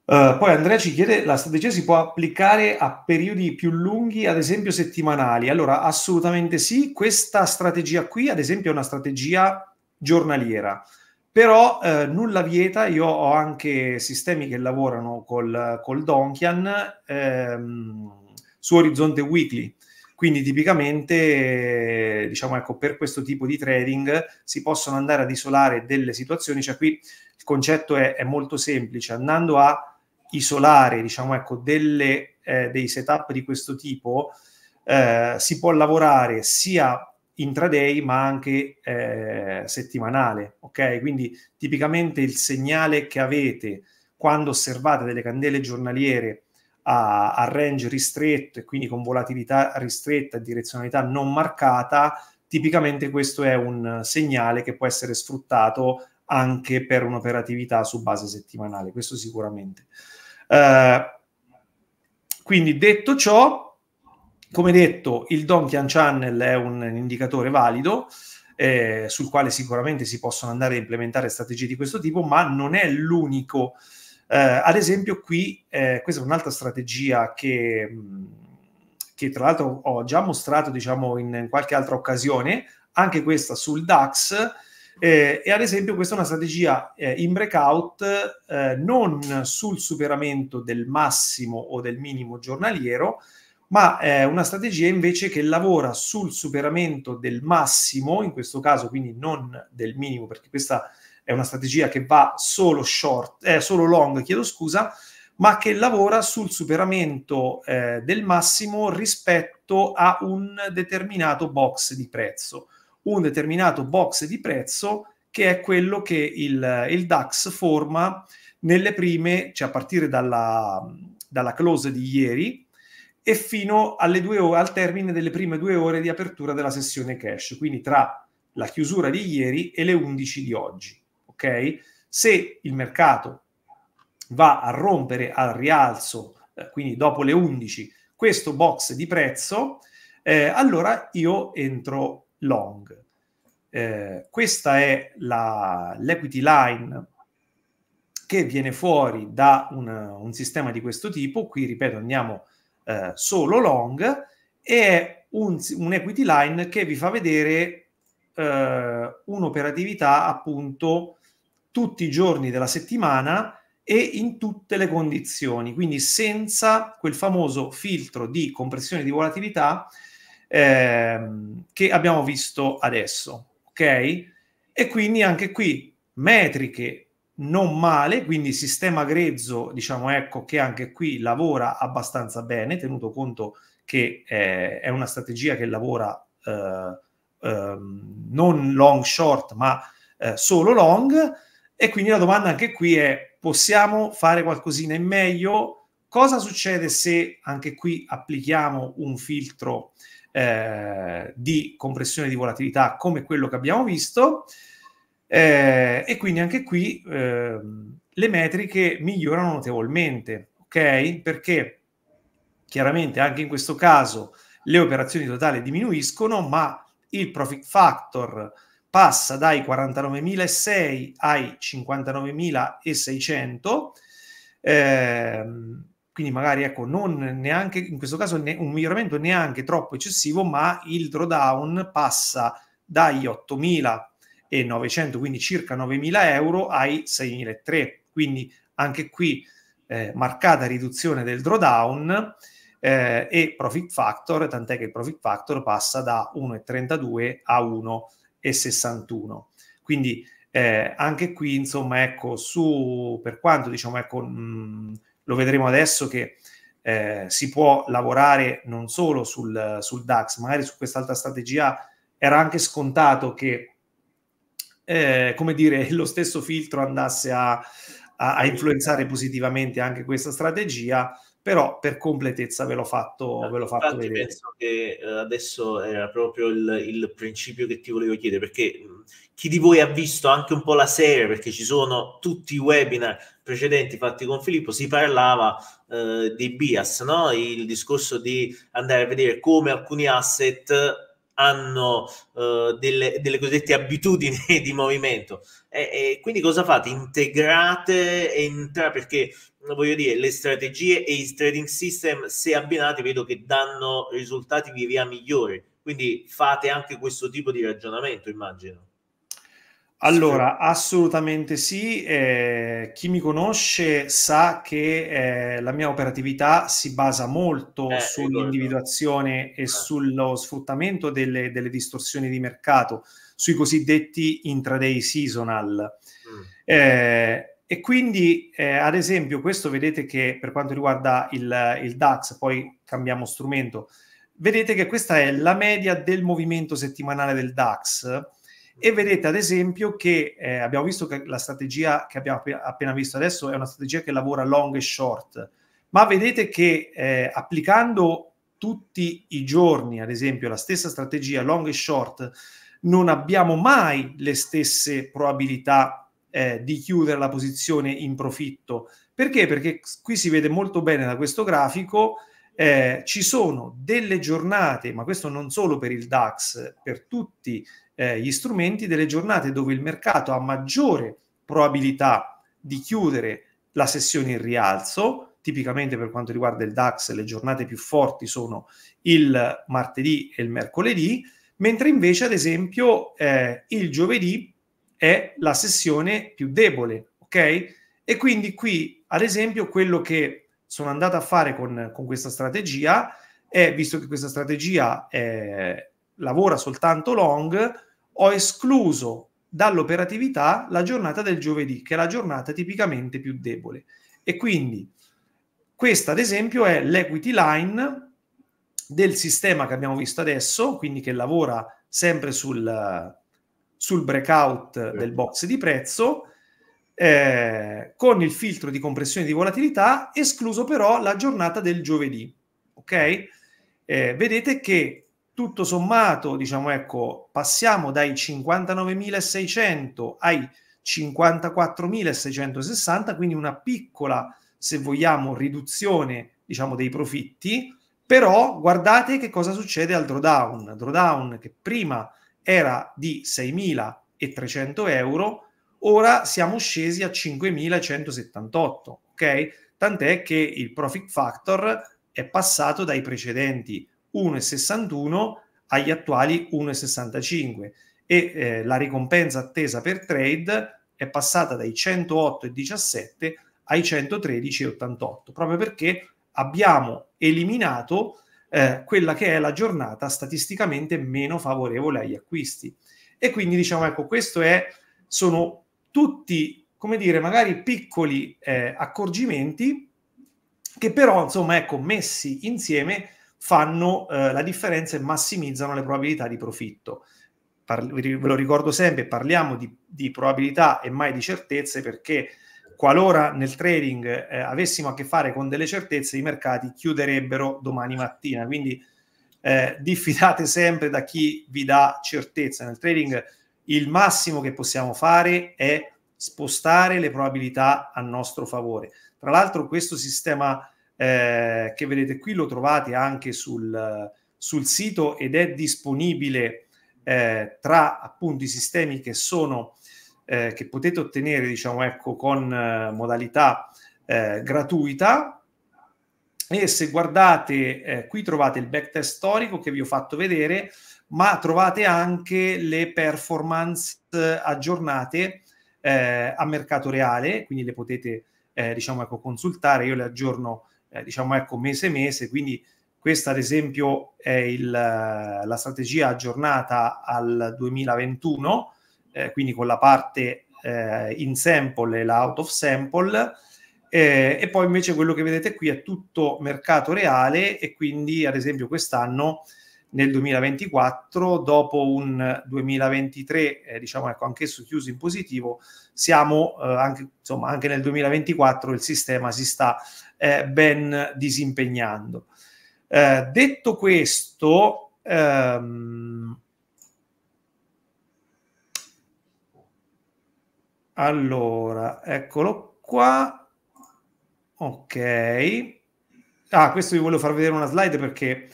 Uh, poi Andrea ci chiede, la strategia si può applicare a periodi più lunghi, ad esempio settimanali? Allora, assolutamente sì, questa strategia qui, ad esempio, è una strategia giornaliera, però eh, nulla vieta, io ho anche sistemi che lavorano col, col Donkian ehm, su Orizzonte Weekly, quindi tipicamente, diciamo, ecco, per questo tipo di trading si possono andare ad isolare delle situazioni, cioè qui il concetto è, è molto semplice, andando a isolare, diciamo, ecco, delle, eh, dei setup di questo tipo, eh, si può lavorare sia intraday ma anche eh, settimanale, ok? Quindi tipicamente il segnale che avete quando osservate delle candele giornaliere a, a range ristretto e quindi con volatilità ristretta e direzionalità non marcata, tipicamente questo è un segnale che può essere sfruttato anche per un'operatività su base settimanale, questo sicuramente. Eh, quindi detto ciò, come detto, il Donkian Channel è un indicatore valido eh, sul quale sicuramente si possono andare a implementare strategie di questo tipo, ma non è l'unico eh, ad esempio qui, eh, questa è un'altra strategia che... che tra l'altro ho già mostrato diciamo, in qualche altra occasione, anche questa sul DAX, eh, e ad esempio questa è una strategia eh, in breakout eh, non sul superamento del massimo o del minimo giornaliero, ma è eh, una strategia invece che lavora sul superamento del massimo, in questo caso quindi non del minimo, perché questa è una strategia che va solo short, eh, solo long, chiedo scusa, ma che lavora sul superamento eh, del massimo rispetto a un determinato box di prezzo. Un determinato box di prezzo che è quello che il, il DAX forma nelle prime, cioè a partire dalla, dalla close di ieri, e fino alle due ore, al termine delle prime due ore di apertura della sessione cash, quindi tra la chiusura di ieri e le 11 di oggi. Okay? Se il mercato va a rompere al rialzo, eh, quindi dopo le 11, questo box di prezzo, eh, allora io entro long. Eh, questa è la, l'equity line che viene fuori da un, un, sistema di questo tipo. Qui, ripeto, andiamo eh, solo long e è un, un, equity line che vi fa vedere eh, un'operatività appunto tutti i giorni della settimana e in tutte le condizioni, quindi senza quel famoso filtro di compressione di volatilità ehm, che abbiamo visto adesso, ok? E quindi anche qui metriche non male, quindi sistema grezzo, diciamo ecco che anche qui lavora abbastanza bene, tenuto conto che eh, è una strategia che lavora eh, eh, non long short, ma eh, solo long e quindi la domanda anche qui è, possiamo fare qualcosina in meglio? Cosa succede se anche qui applichiamo un filtro eh, di compressione di volatilità come quello che abbiamo visto? Eh, e quindi anche qui eh, le metriche migliorano notevolmente, ok? Perché chiaramente anche in questo caso le operazioni totali diminuiscono, ma il profit factor passa dai 49.600 ai 59.600, eh, quindi magari ecco, non neanche in questo caso ne, un miglioramento neanche troppo eccessivo, ma il drawdown passa dagli 8.900, quindi circa 9.000 euro, ai 6.300, quindi anche qui eh, marcata riduzione del drawdown. Eh, e profit factor, tant'è che il profit factor passa da 1,32 a 1 e 61. Quindi eh, anche qui, insomma, ecco, su, per quanto diciamo, ecco, mh, mm, lo vedremo adesso che eh, si può lavorare non solo sul, sul DAX, magari su quest'altra strategia era anche scontato che, eh, come dire, lo stesso filtro andasse a, a, a influenzare positivamente anche questa strategia però per completezza ve l'ho fatto, ah, ve l'ho fatto vedere. Penso che eh, adesso era proprio il, il, principio che ti volevo chiedere, perché chi di voi ha visto anche un po' la serie, perché ci sono tutti i webinar precedenti fatti con Filippo, si parlava eh, dei bias, no? il discorso di andare a vedere come alcuni asset hanno eh, delle, delle, cosiddette abitudini di movimento. E, e quindi cosa fate? Integrate entra perché voglio dire, le strategie e il trading system, se abbinati, vedo che danno risultati via via migliori. Quindi fate anche questo tipo di ragionamento, immagino. Allora, assolutamente sì. Eh, chi mi conosce sa che eh, la mia operatività si basa molto eh, sull'individuazione e eh. sullo sfruttamento delle, delle, distorsioni di mercato, sui cosiddetti intraday seasonal. Mm. Eh, e quindi, eh, ad esempio, questo vedete che per quanto riguarda il, il, DAX, poi cambiamo strumento, vedete che questa è la media del movimento settimanale del DAX e vedete ad esempio che eh, abbiamo visto che la strategia che abbiamo appena visto adesso è una strategia che lavora long e short, ma vedete che eh, applicando tutti i giorni, ad esempio, la stessa strategia long e short, non abbiamo mai le stesse probabilità eh, di chiudere la posizione in profitto. Perché? Perché qui si vede molto bene da questo grafico, eh, ci sono delle giornate, ma questo non solo per il DAX, per tutti eh, gli strumenti, delle giornate dove il mercato ha maggiore probabilità di chiudere la sessione in rialzo. Tipicamente per quanto riguarda il DAX le giornate più forti sono il martedì e il mercoledì, mentre invece ad esempio eh, il giovedì è la sessione più debole, ok? E quindi qui, ad esempio, quello che sono andato a fare con, con questa strategia è, visto che questa strategia è, lavora soltanto long, ho escluso dall'operatività la giornata del giovedì, che è la giornata tipicamente più debole. E quindi questa, ad esempio, è l'equity line del sistema che abbiamo visto adesso, quindi che lavora sempre sul, sul breakout del box di prezzo eh, con il filtro di compressione di volatilità, escluso però la giornata del giovedì. Ok? Eh, vedete che tutto sommato, diciamo, ecco, passiamo dai 59.600 ai 54.660, quindi una piccola, se vogliamo, riduzione, diciamo, dei profitti, però guardate che cosa succede al drawdown, drawdown che prima era di 6.300 euro, ora siamo scesi a 5.178, ok? Tant'è che il profit factor è passato dai precedenti 1,61 agli attuali 1,65 e eh, la ricompensa attesa per trade è passata dai 108,17 ai 113,88, proprio perché abbiamo eliminato eh, quella che è la giornata statisticamente meno favorevole agli acquisti. E quindi diciamo, ecco, questo è, sono tutti, come dire, magari piccoli eh, accorgimenti che però, insomma, ecco, messi insieme fanno eh, la differenza e massimizzano le probabilità di profitto. Parli, ve lo ricordo sempre, parliamo di, di probabilità e mai di certezze perché qualora nel trading eh, avessimo a che fare con delle certezze, i mercati chiuderebbero domani mattina. Quindi eh, diffidate sempre da chi vi dà certezza. Nel trading il massimo che possiamo fare è spostare le probabilità a nostro favore. Tra l'altro questo sistema eh, che vedete qui lo trovate anche sul, sul sito ed è disponibile eh, tra appunto i sistemi che sono eh, che potete ottenere diciamo, ecco, con eh, modalità eh, gratuita. E se guardate, eh, qui trovate il backtest storico che vi ho fatto vedere, ma trovate anche le performance eh, aggiornate eh, a mercato reale, quindi le potete diciamo, ecco, consultare. Io le aggiorno diciamo, ecco, mese mese, quindi questa ad esempio è il, la strategia aggiornata al 2021 eh, quindi con la parte eh, in sample e la out of sample, eh, e poi invece quello che vedete qui è tutto mercato reale e quindi ad esempio quest'anno nel 2024, dopo un 2023, eh, diciamo ecco, anch'esso chiuso in positivo, siamo eh, anche, insomma, anche nel 2024 il sistema si sta eh, ben disimpegnando. Eh, detto questo, ehm, Allora, eccolo qua. Ok. Ah, questo vi volevo far vedere una slide perché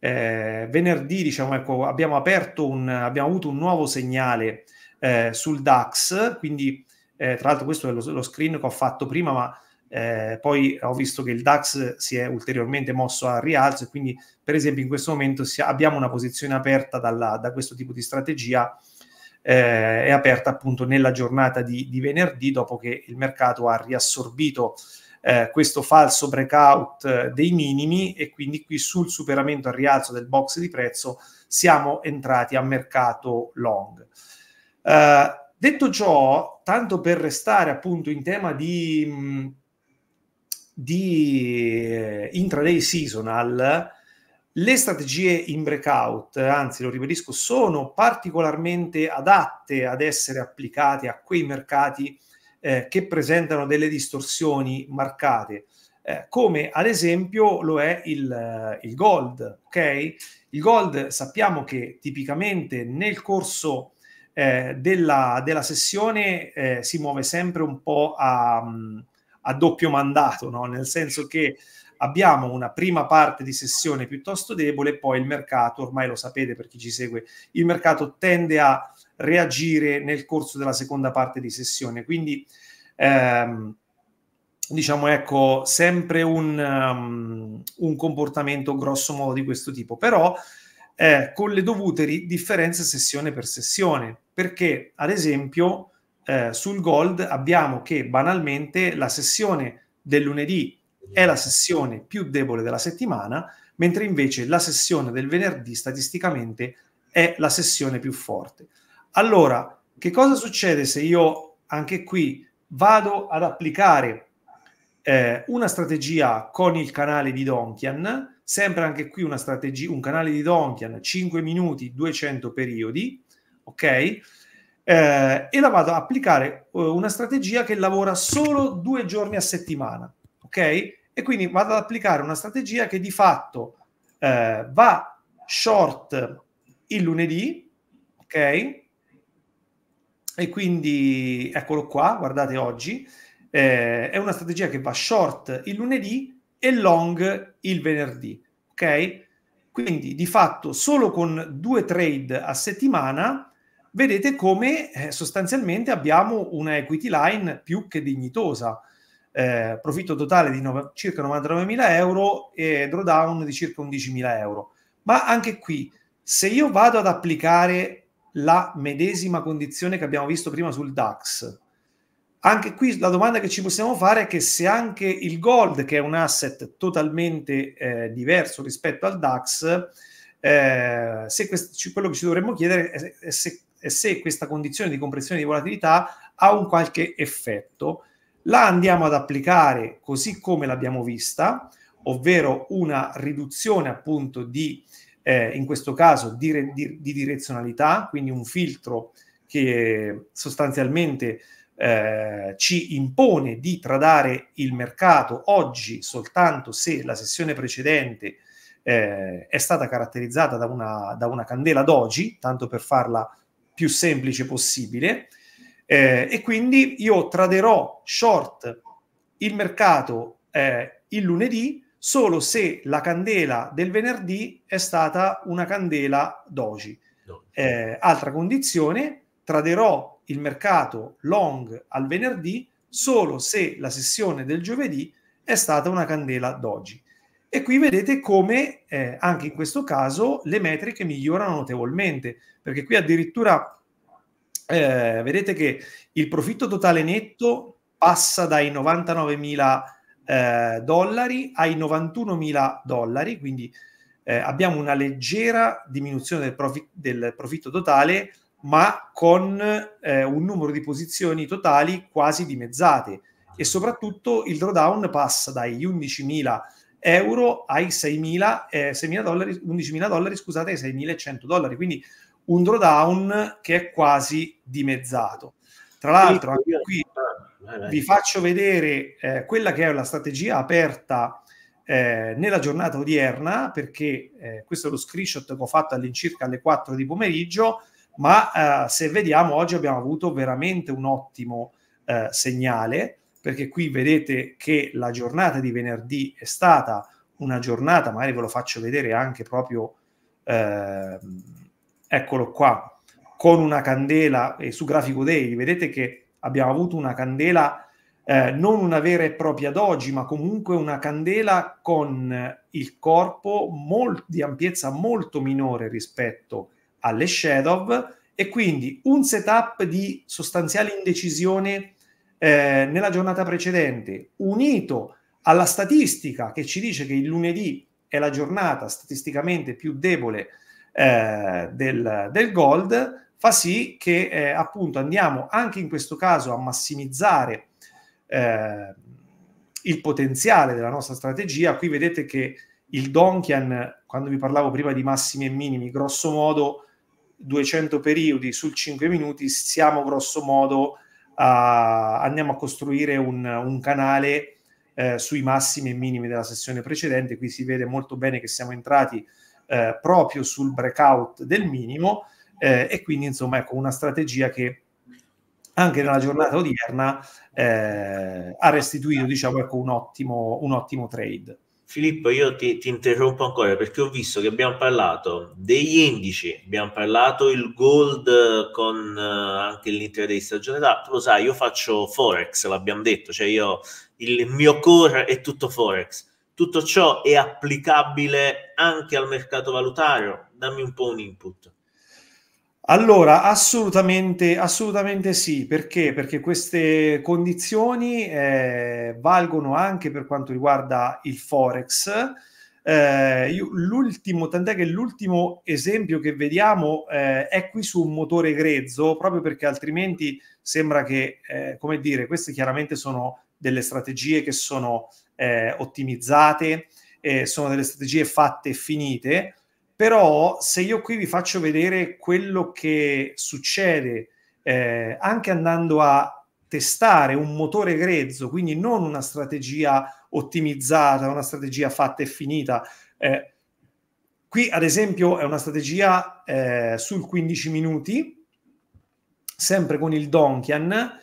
eh, venerdì, diciamo, ecco, abbiamo aperto un, abbiamo avuto un nuovo segnale eh, sul DAX, quindi eh, tra l'altro questo è lo, lo, screen che ho fatto prima, ma eh, poi ho visto che il DAX si è ulteriormente mosso al rialzo e quindi per esempio in questo momento si, abbiamo una posizione aperta dalla, da questo tipo di strategia eh, è aperta appunto nella giornata di, di, venerdì dopo che il mercato ha riassorbito eh, questo falso breakout eh, dei minimi e quindi qui sul superamento al rialzo del box di prezzo siamo entrati a mercato long. Eh, detto ciò, tanto per restare appunto in tema di, di eh, intraday seasonal, le strategie in breakout, anzi lo ribadisco, sono particolarmente adatte ad essere applicate a quei mercati eh, che presentano delle distorsioni marcate, eh, come ad esempio lo è il, eh, il gold. Okay? Il gold sappiamo che tipicamente nel corso eh, della, della, sessione eh, si muove sempre un po' a, a doppio mandato, no? nel senso che abbiamo una prima parte di sessione piuttosto debole, poi il mercato, ormai lo sapete per chi ci segue, il mercato tende a reagire nel corso della seconda parte di sessione. Quindi ehm, diciamo ecco sempre un, um, un, comportamento grosso modo di questo tipo, però eh, con le dovute ri- differenze sessione per sessione, perché ad esempio eh, sul gold abbiamo che banalmente la sessione del lunedì è la sessione più debole della settimana, mentre invece la sessione del venerdì statisticamente è la sessione più forte. Allora, che cosa succede se io anche qui vado ad applicare eh, una strategia con il canale di Donkian, sempre anche qui una strategia, un canale di Donkian, 5 minuti, 200 periodi, ok? Eh, e la vado ad applicare eh, una strategia che lavora solo due giorni a settimana, ok? e quindi vado ad applicare una strategia che di fatto eh, va short il lunedì, ok? E quindi eccolo qua, guardate oggi, eh, è una strategia che va short il lunedì e long il venerdì, ok? Quindi di fatto solo con due trade a settimana vedete come eh, sostanzialmente abbiamo una equity line più che dignitosa eh, profitto totale di no- circa 99.000 euro e drawdown di circa 11.000 euro. Ma anche qui, se io vado ad applicare la medesima condizione che abbiamo visto prima sul DAX, anche qui la domanda che ci possiamo fare è che se anche il gold, che è un asset totalmente eh, diverso rispetto al DAX, eh, se quest- quello che ci dovremmo chiedere è se, è se questa condizione di compressione di volatilità ha un qualche effetto la andiamo ad applicare così come l'abbiamo vista, ovvero una riduzione appunto di, eh, in questo caso, di, di, di, direzionalità, quindi un filtro che sostanzialmente eh, ci impone di tradare il mercato oggi soltanto se la sessione precedente eh, è stata caratterizzata da una, da una candela doji, tanto per farla più semplice possibile, eh, e quindi io traderò short il mercato eh, il lunedì solo se la candela del venerdì è stata una candela doji. Eh, altra condizione, traderò il mercato long al venerdì solo se la sessione del giovedì è stata una candela doji. E qui vedete come eh, anche in questo caso le metriche migliorano notevolmente, perché qui addirittura eh, vedete che il profitto totale netto passa dai 99.000 eh, dollari ai 91.000 dollari, quindi eh, abbiamo una leggera diminuzione del, profi- del profitto totale, ma con eh, un numero di posizioni totali quasi dimezzate e soprattutto il drawdown passa dai 11.000 euro ai 6.000, 6.000 eh, dollari, 11.000 dollari, scusate, ai 6.100 dollari, quindi un drawdown che è quasi dimezzato. Tra l'altro, anche qui ah, vi faccio vedere eh, quella che è la strategia aperta eh, nella giornata odierna, perché eh, questo è lo screenshot che ho fatto all'incirca alle 4 di pomeriggio, ma eh, se vediamo oggi abbiamo avuto veramente un ottimo eh, segnale, perché qui vedete che la giornata di venerdì è stata una giornata, magari ve lo faccio vedere anche proprio ehm, eccolo qua, con una candela, e su grafico daily vedete che abbiamo avuto una candela, eh, non una vera e propria doji, ma comunque una candela con eh, il corpo molt- di ampiezza molto minore rispetto alle shadow e quindi un setup di sostanziale indecisione eh, nella giornata precedente, unito alla statistica che ci dice che il lunedì è la giornata statisticamente più debole eh, del, del, gold fa sì che eh, appunto andiamo anche in questo caso a massimizzare eh, il potenziale della nostra strategia. Qui vedete che il Donkian, quando vi parlavo prima di massimi e minimi, grosso modo 200 periodi sul 5 minuti, siamo grosso modo a, andiamo a costruire un, un canale eh, sui massimi e minimi della sessione precedente. Qui si vede molto bene che siamo entrati eh, proprio sul breakout del minimo eh, e quindi insomma ecco una strategia che anche nella giornata odierna eh, ha restituito diciamo ecco un ottimo, un ottimo trade. Filippo, io ti, ti, interrompo ancora perché ho visto che abbiamo parlato degli indici, abbiamo parlato il gold con eh, anche l'intraday stagione Tu lo sai, io faccio forex, l'abbiamo detto, cioè io il mio core è tutto forex. Tutto ciò è applicabile anche al mercato valutario? Dammi un po' un input. Allora, assolutamente, assolutamente sì, perché? Perché queste condizioni eh, valgono anche per quanto riguarda il Forex. Eh, io, l'ultimo, tant'è che l'ultimo esempio che vediamo eh, è qui su un motore grezzo, proprio perché altrimenti sembra che, eh, come dire, queste chiaramente sono delle strategie che sono eh, ottimizzate, eh, sono delle strategie fatte e finite, però se io qui vi faccio vedere quello che succede eh, anche andando a testare un motore grezzo, quindi non una strategia ottimizzata, una strategia fatta e finita. Eh, qui ad esempio è una strategia eh, sul 15 minuti, sempre con il Donkian,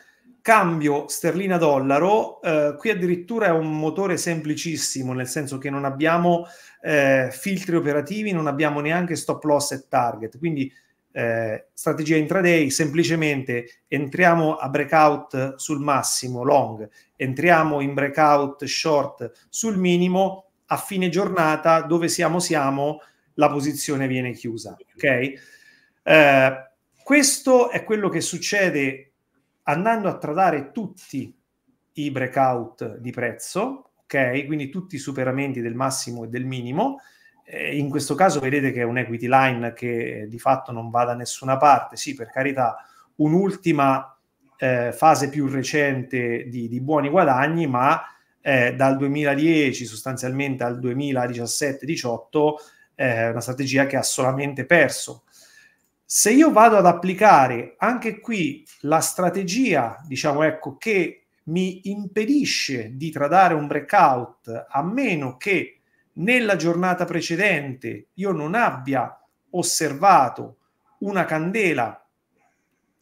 cambio sterlina-dollaro, eh, qui addirittura è un motore semplicissimo, nel senso che non abbiamo eh, filtri operativi, non abbiamo neanche stop loss e target, quindi eh, strategia intraday, semplicemente entriamo a breakout sul massimo long, entriamo in breakout short sul minimo, a fine giornata dove siamo siamo la posizione viene chiusa, ok? Eh, questo è quello che succede andando a tradare tutti i breakout di prezzo, ok? Quindi tutti i superamenti del massimo e del minimo. Eh, in questo caso vedete che è un equity line che di fatto non va da nessuna parte, sì, per carità, un'ultima eh, fase più recente di, di buoni guadagni, ma eh, dal 2010 sostanzialmente al 2017-18 eh, è una strategia che ha solamente perso se io vado ad applicare anche qui la strategia, diciamo ecco, che mi impedisce di tradare un breakout a meno che nella giornata precedente io non abbia osservato una candela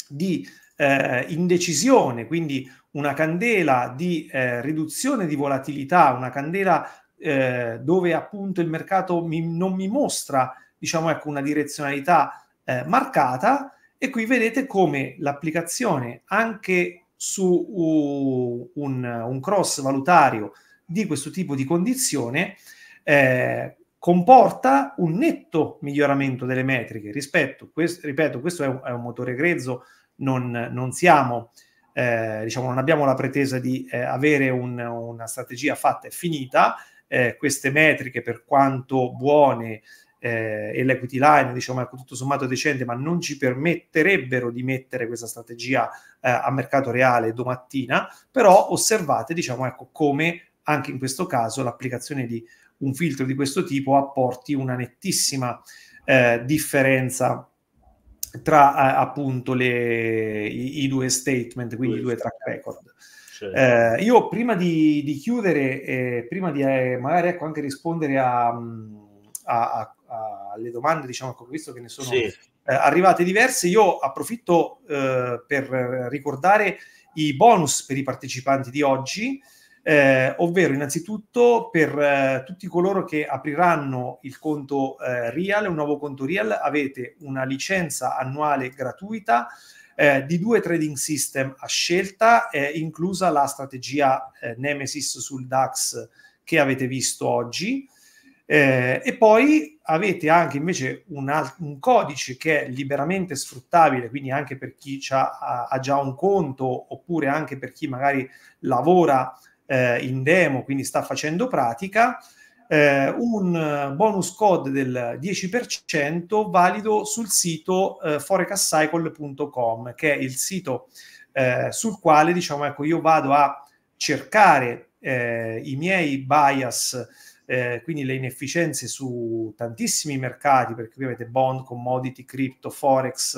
di eh, indecisione, quindi una candela di eh, riduzione di volatilità, una candela eh, dove appunto il mercato mi, non mi mostra, diciamo ecco, una direzionalità eh, marcata e qui vedete come l'applicazione anche su uh, un, un, cross valutario di questo tipo di condizione eh, comporta un netto miglioramento delle metriche rispetto, questo, ripeto, questo è un, è un motore grezzo, non, non siamo eh, diciamo, non abbiamo la pretesa di eh, avere un, una strategia fatta e finita. Eh, queste metriche, per quanto buone eh, e l'equity line, diciamo, ecco, tutto sommato decente, ma non ci permetterebbero di mettere questa strategia eh, a mercato reale domattina, però osservate, diciamo, ecco, come anche in questo caso l'applicazione di un filtro di questo tipo apporti una nettissima eh, differenza tra eh, appunto le, i, i, due statement, quindi i due track record. Certo. Eh, io prima di, di chiudere, eh, prima di eh, magari ecco, anche rispondere a, a, a alle domande, diciamo, ecco, visto che ne sono sì. eh, arrivate diverse, io approfitto eh, per ricordare i bonus per i partecipanti di oggi, eh, ovvero innanzitutto per eh, tutti coloro che apriranno il conto eh, Real, un nuovo conto Real, avete una licenza annuale gratuita eh, di due trading system a scelta, eh, inclusa la strategia eh, Nemesis sul DAX che avete visto oggi. Eh, e poi avete anche invece un, alt- un, codice che è liberamente sfruttabile, quindi anche per chi ha, ha, già un conto oppure anche per chi magari lavora eh, in demo, quindi sta facendo pratica, eh, un bonus code del 10% valido sul sito eh, forecastcycle.com, che è il sito eh, sul quale diciamo, ecco, io vado a cercare eh, i miei bias eh, quindi le inefficienze su tantissimi mercati, perché qui avete bond, commodity, crypto, forex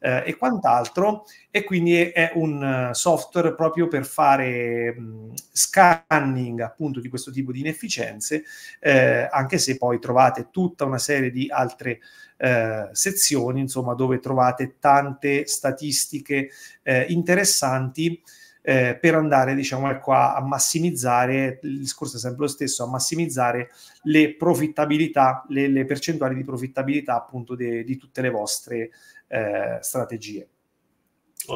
eh, e quant'altro, e quindi è un eh, software proprio per fare mh, mm, scanning appunto di questo tipo di inefficienze, eh, anche se poi trovate tutta una serie di altre eh, sezioni, insomma, dove trovate tante statistiche eh, interessanti eh, per andare diciamo ecco, a, a, massimizzare, il discorso è sempre lo stesso, a massimizzare le profittabilità, le, le percentuali di profittabilità appunto de, di tutte le vostre eh, strategie.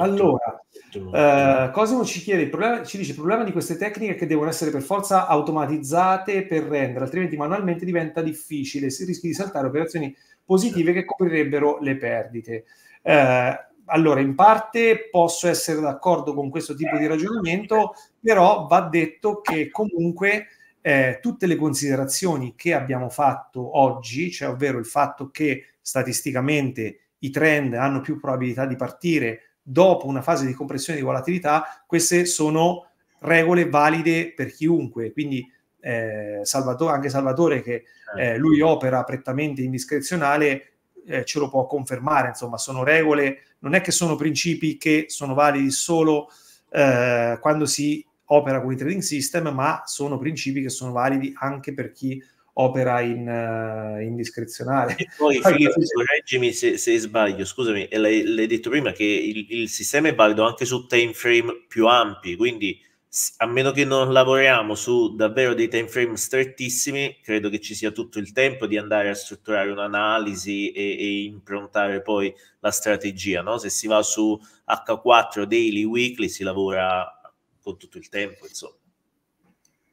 Allora, eh, Cosimo ci chiede, problema, ci dice il problema di queste tecniche è che devono essere per forza automatizzate per rendere, altrimenti manualmente diventa difficile, si rischi di saltare operazioni positive che coprirebbero le perdite. Eh, allora, in parte posso essere d'accordo con questo tipo di ragionamento, però va detto che comunque eh, tutte le considerazioni che abbiamo fatto oggi, cioè ovvero il fatto che statisticamente i trend hanno più probabilità di partire dopo una fase di compressione di volatilità, queste sono regole valide per chiunque. Quindi eh, Salvatore, anche Salvatore, che eh, eh lui opera prettamente indiscrezionale, eh, ce lo può confermare. Insomma, sono regole non è che sono principi che sono validi solo eh, quando si opera con i trading system, ma sono principi che sono validi anche per chi opera in, uh, in discrezionale. E poi, Filippo, correggimi se, se, sbaglio, scusami, l'hai, l'hai detto prima che il, il sistema è valido anche su time frame più ampi, quindi a meno che non lavoriamo su davvero dei time frame strettissimi, credo che ci sia tutto il tempo di andare a strutturare un'analisi e, e improntare poi la strategia. No? Se si va su H4 daily, weekly, si lavora con tutto il tempo, insomma.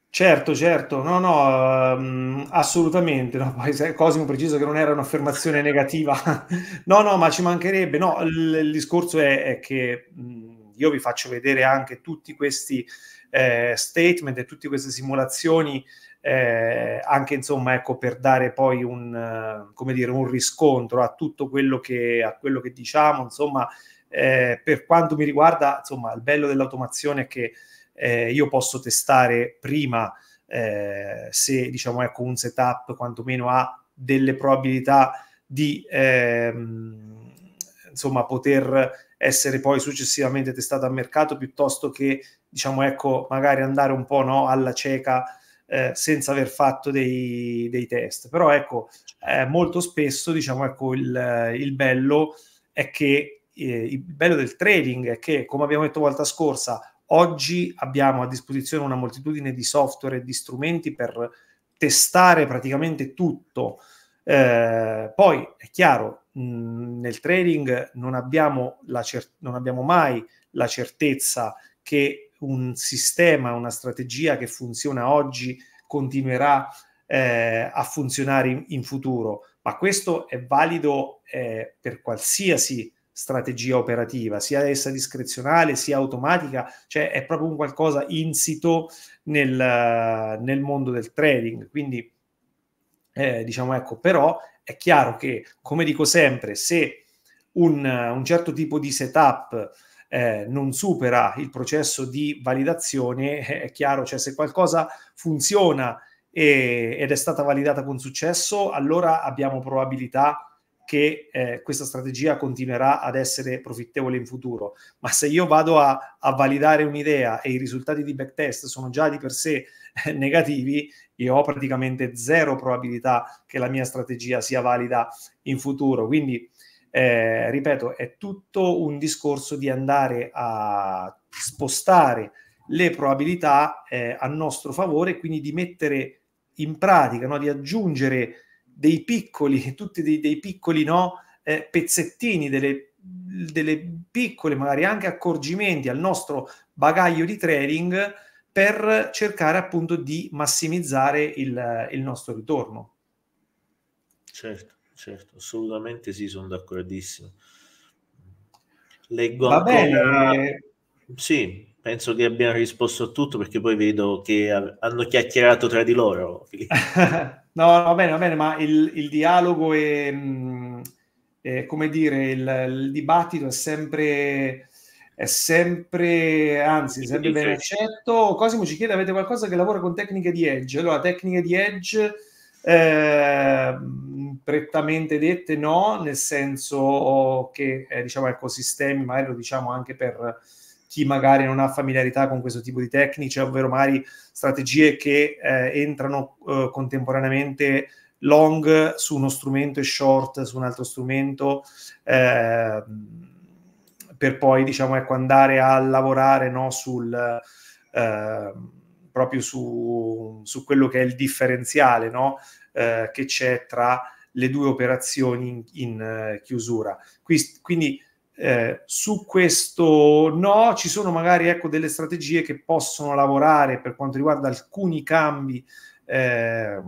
Certo, certo, no, no, um, assolutamente, no, poi Cosimo preciso che non era un'affermazione negativa, no, no, ma ci mancherebbe, no, il, il discorso è, è che mh, io vi faccio vedere anche tutti questi eh, statement e tutte queste simulazioni eh, anche insomma ecco per dare poi un, eh, come dire, un riscontro a tutto quello che, a quello che diciamo insomma eh, per quanto mi riguarda insomma il bello dell'automazione è che eh, io posso testare prima eh, se diciamo ecco un setup quantomeno ha delle probabilità di ehm, insomma poter essere poi successivamente testata al mercato piuttosto che, diciamo, ecco, magari andare un po' no, alla cieca eh, senza aver fatto dei, dei test. Però ecco, eh, molto spesso, diciamo, ecco, il, il bello è che eh, il bello del trading è che, come abbiamo detto volta scorsa, oggi abbiamo a disposizione una moltitudine di software e di strumenti per testare praticamente tutto. Eh, poi è chiaro, mh, nel trading non abbiamo, cer- non abbiamo mai la certezza che un sistema, una strategia che funziona oggi continuerà eh, a funzionare in, in, futuro, ma questo è valido eh, per qualsiasi strategia operativa, sia essa discrezionale sia automatica, cioè è proprio un qualcosa insito nel, nel mondo del trading. Quindi eh, diciamo, ecco, però è chiaro che, come dico sempre, se un, un certo tipo di setup eh, non supera il processo di validazione, è chiaro, cioè se qualcosa funziona e, ed è stata validata con successo, allora abbiamo probabilità che eh, questa strategia continuerà ad essere profittevole in futuro. Ma se io vado a, a validare un'idea e i risultati di backtest sono già di per sé eh, negativi, e ho praticamente zero probabilità che la mia strategia sia valida in futuro. Quindi, eh, ripeto, è tutto un discorso di andare a spostare le probabilità eh, a nostro favore, quindi di mettere in pratica, no? di aggiungere dei piccoli, tutti dei, dei piccoli no? eh, pezzettini, delle, delle piccole magari anche accorgimenti al nostro bagaglio di trading per cercare appunto di massimizzare il, il nostro ritorno. Certo, certo, assolutamente sì, sono d'accordissimo. Leggo Va ancora... bene. Eh. Sì, penso che abbiamo risposto a tutto perché poi vedo che hanno chiacchierato tra di loro. no, va bene, va bene, ma il, il dialogo è, mm, è, come dire, il, il dibattito è sempre è sempre, anzi, sempre ben accetto. Cosimo ci chiede, avete qualcosa che lavora con tecniche di edge? Allora, tecniche di edge, eh, prettamente dette no, nel senso che, eh, diciamo, ecosistemi, magari lo diciamo anche per chi magari non ha familiarità con questo tipo di tecnici, ovvero magari strategie che eh, entrano eh, contemporaneamente long su uno strumento e short su un altro strumento, eh, per poi diciamo, ecco, andare a lavorare no, sul, eh, proprio su, su, quello che è il differenziale no, eh, che c'è tra le due operazioni in, in eh, chiusura. quindi eh, su questo no, ci sono magari ecco, delle strategie che possono lavorare per quanto riguarda alcuni cambi eh,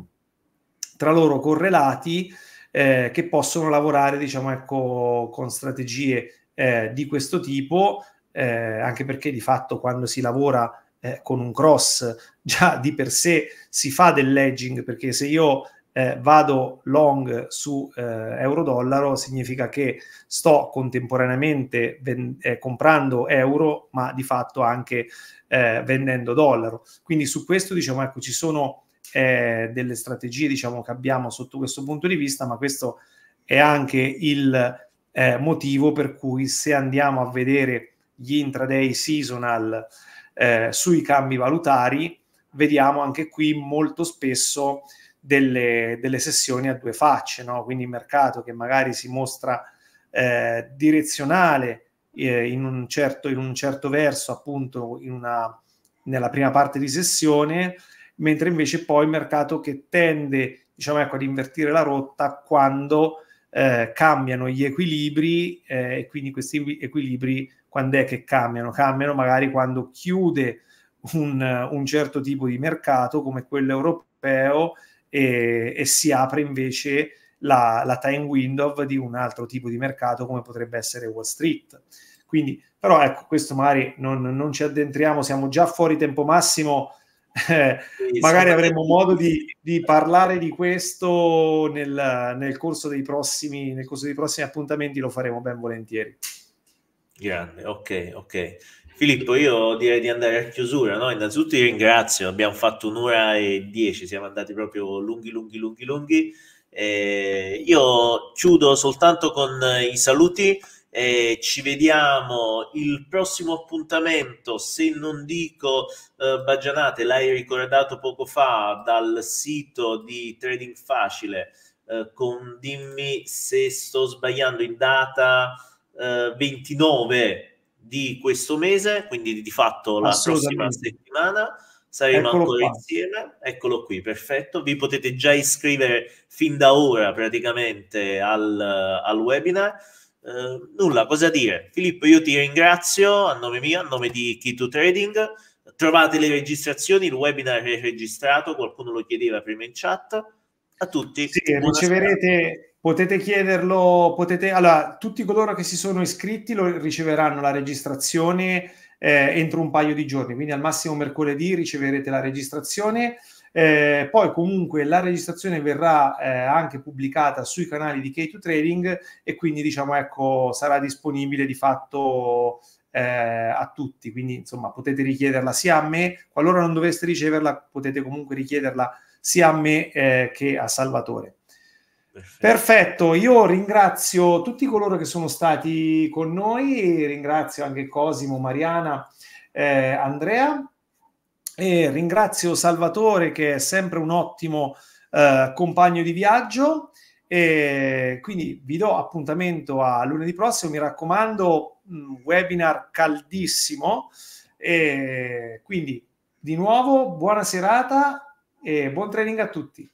tra loro correlati eh, che possono lavorare diciamo, ecco, con strategie eh, di questo tipo, eh, anche perché di fatto quando si lavora eh, con un cross già di per sé si fa dell'edging, perché se io eh, vado long su eh, euro-dollaro significa che sto contemporaneamente ven- eh, comprando euro, ma di fatto anche vendendo dollaro. Quindi su questo diciamo, ecco, ci sono delle strategie diciamo, che abbiamo sotto questo punto di vista, ma questo è anche il eh, motivo per cui se andiamo a vedere gli intraday seasonal eh, sui cambi valutari, vediamo anche qui molto spesso delle, delle sessioni a due facce, no? quindi mercato che magari si mostra eh, direzionale eh, in un, certo, in, un certo, verso, appunto una, nella prima parte di sessione, mentre invece poi il mercato che tende diciamo, ecco, ad invertire la rotta quando eh, cambiano gli equilibri eh, e quindi questi equilibri quando è che cambiano? Cambiano magari quando chiude un, un certo tipo di mercato come quello europeo e, e si apre invece la, la, time window di un altro tipo di mercato come potrebbe essere Wall Street. Quindi, però ecco, questo magari non, non ci addentriamo, siamo già fuori tempo massimo magari avremo modo di, di, parlare di questo nel, nel, corso dei prossimi, nel corso dei prossimi appuntamenti, lo faremo ben volentieri. Grande, ok, ok. Filippo, io direi di andare a chiusura. No? Innanzitutto ti ringrazio, abbiamo fatto un'ora e dieci, siamo andati proprio lunghi, lunghi, lunghi, lunghi. Eh, io chiudo soltanto con i saluti. Eh, ci vediamo il prossimo appuntamento, se non dico eh, baggianate, l'hai ricordato poco fa dal sito di Trading Facile, eh, con dimmi se sto sbagliando in data 29 eh, di questo mese, quindi di fatto la prossima settimana saremo Eccolo ancora qua. insieme. Eccolo qui, perfetto. Vi potete già iscrivere fin da ora praticamente al, al webinar. Ehm, nulla, cosa dire? Filippo, io ti ringrazio a nome mio, a nome di Key2 Trading. Trovate le registrazioni, il webinar è registrato, qualcuno lo chiedeva prima in chat. A tutti. Sì, riceverete, potete chiederlo, potete, allora, tutti coloro che si sono iscritti lo, riceveranno la registrazione eh, entro un paio di giorni, quindi al massimo mercoledì riceverete la registrazione. Eh, poi comunque la registrazione verrà eh, anche pubblicata sui canali di K2 Trading e quindi diciamo ecco sarà disponibile di fatto eh, a tutti, quindi insomma potete richiederla sia a me, qualora non doveste riceverla potete comunque richiederla sia a me eh, che a Salvatore. Perfetto. Perfetto. io ringrazio tutti coloro che sono stati con noi, ringrazio anche Cosimo, Mariana, eh, Andrea e ringrazio Salvatore che è sempre un ottimo eh, compagno di viaggio e quindi vi do appuntamento a lunedì prossimo, mi raccomando, webinar caldissimo e quindi di nuovo buona serata e buon training a tutti.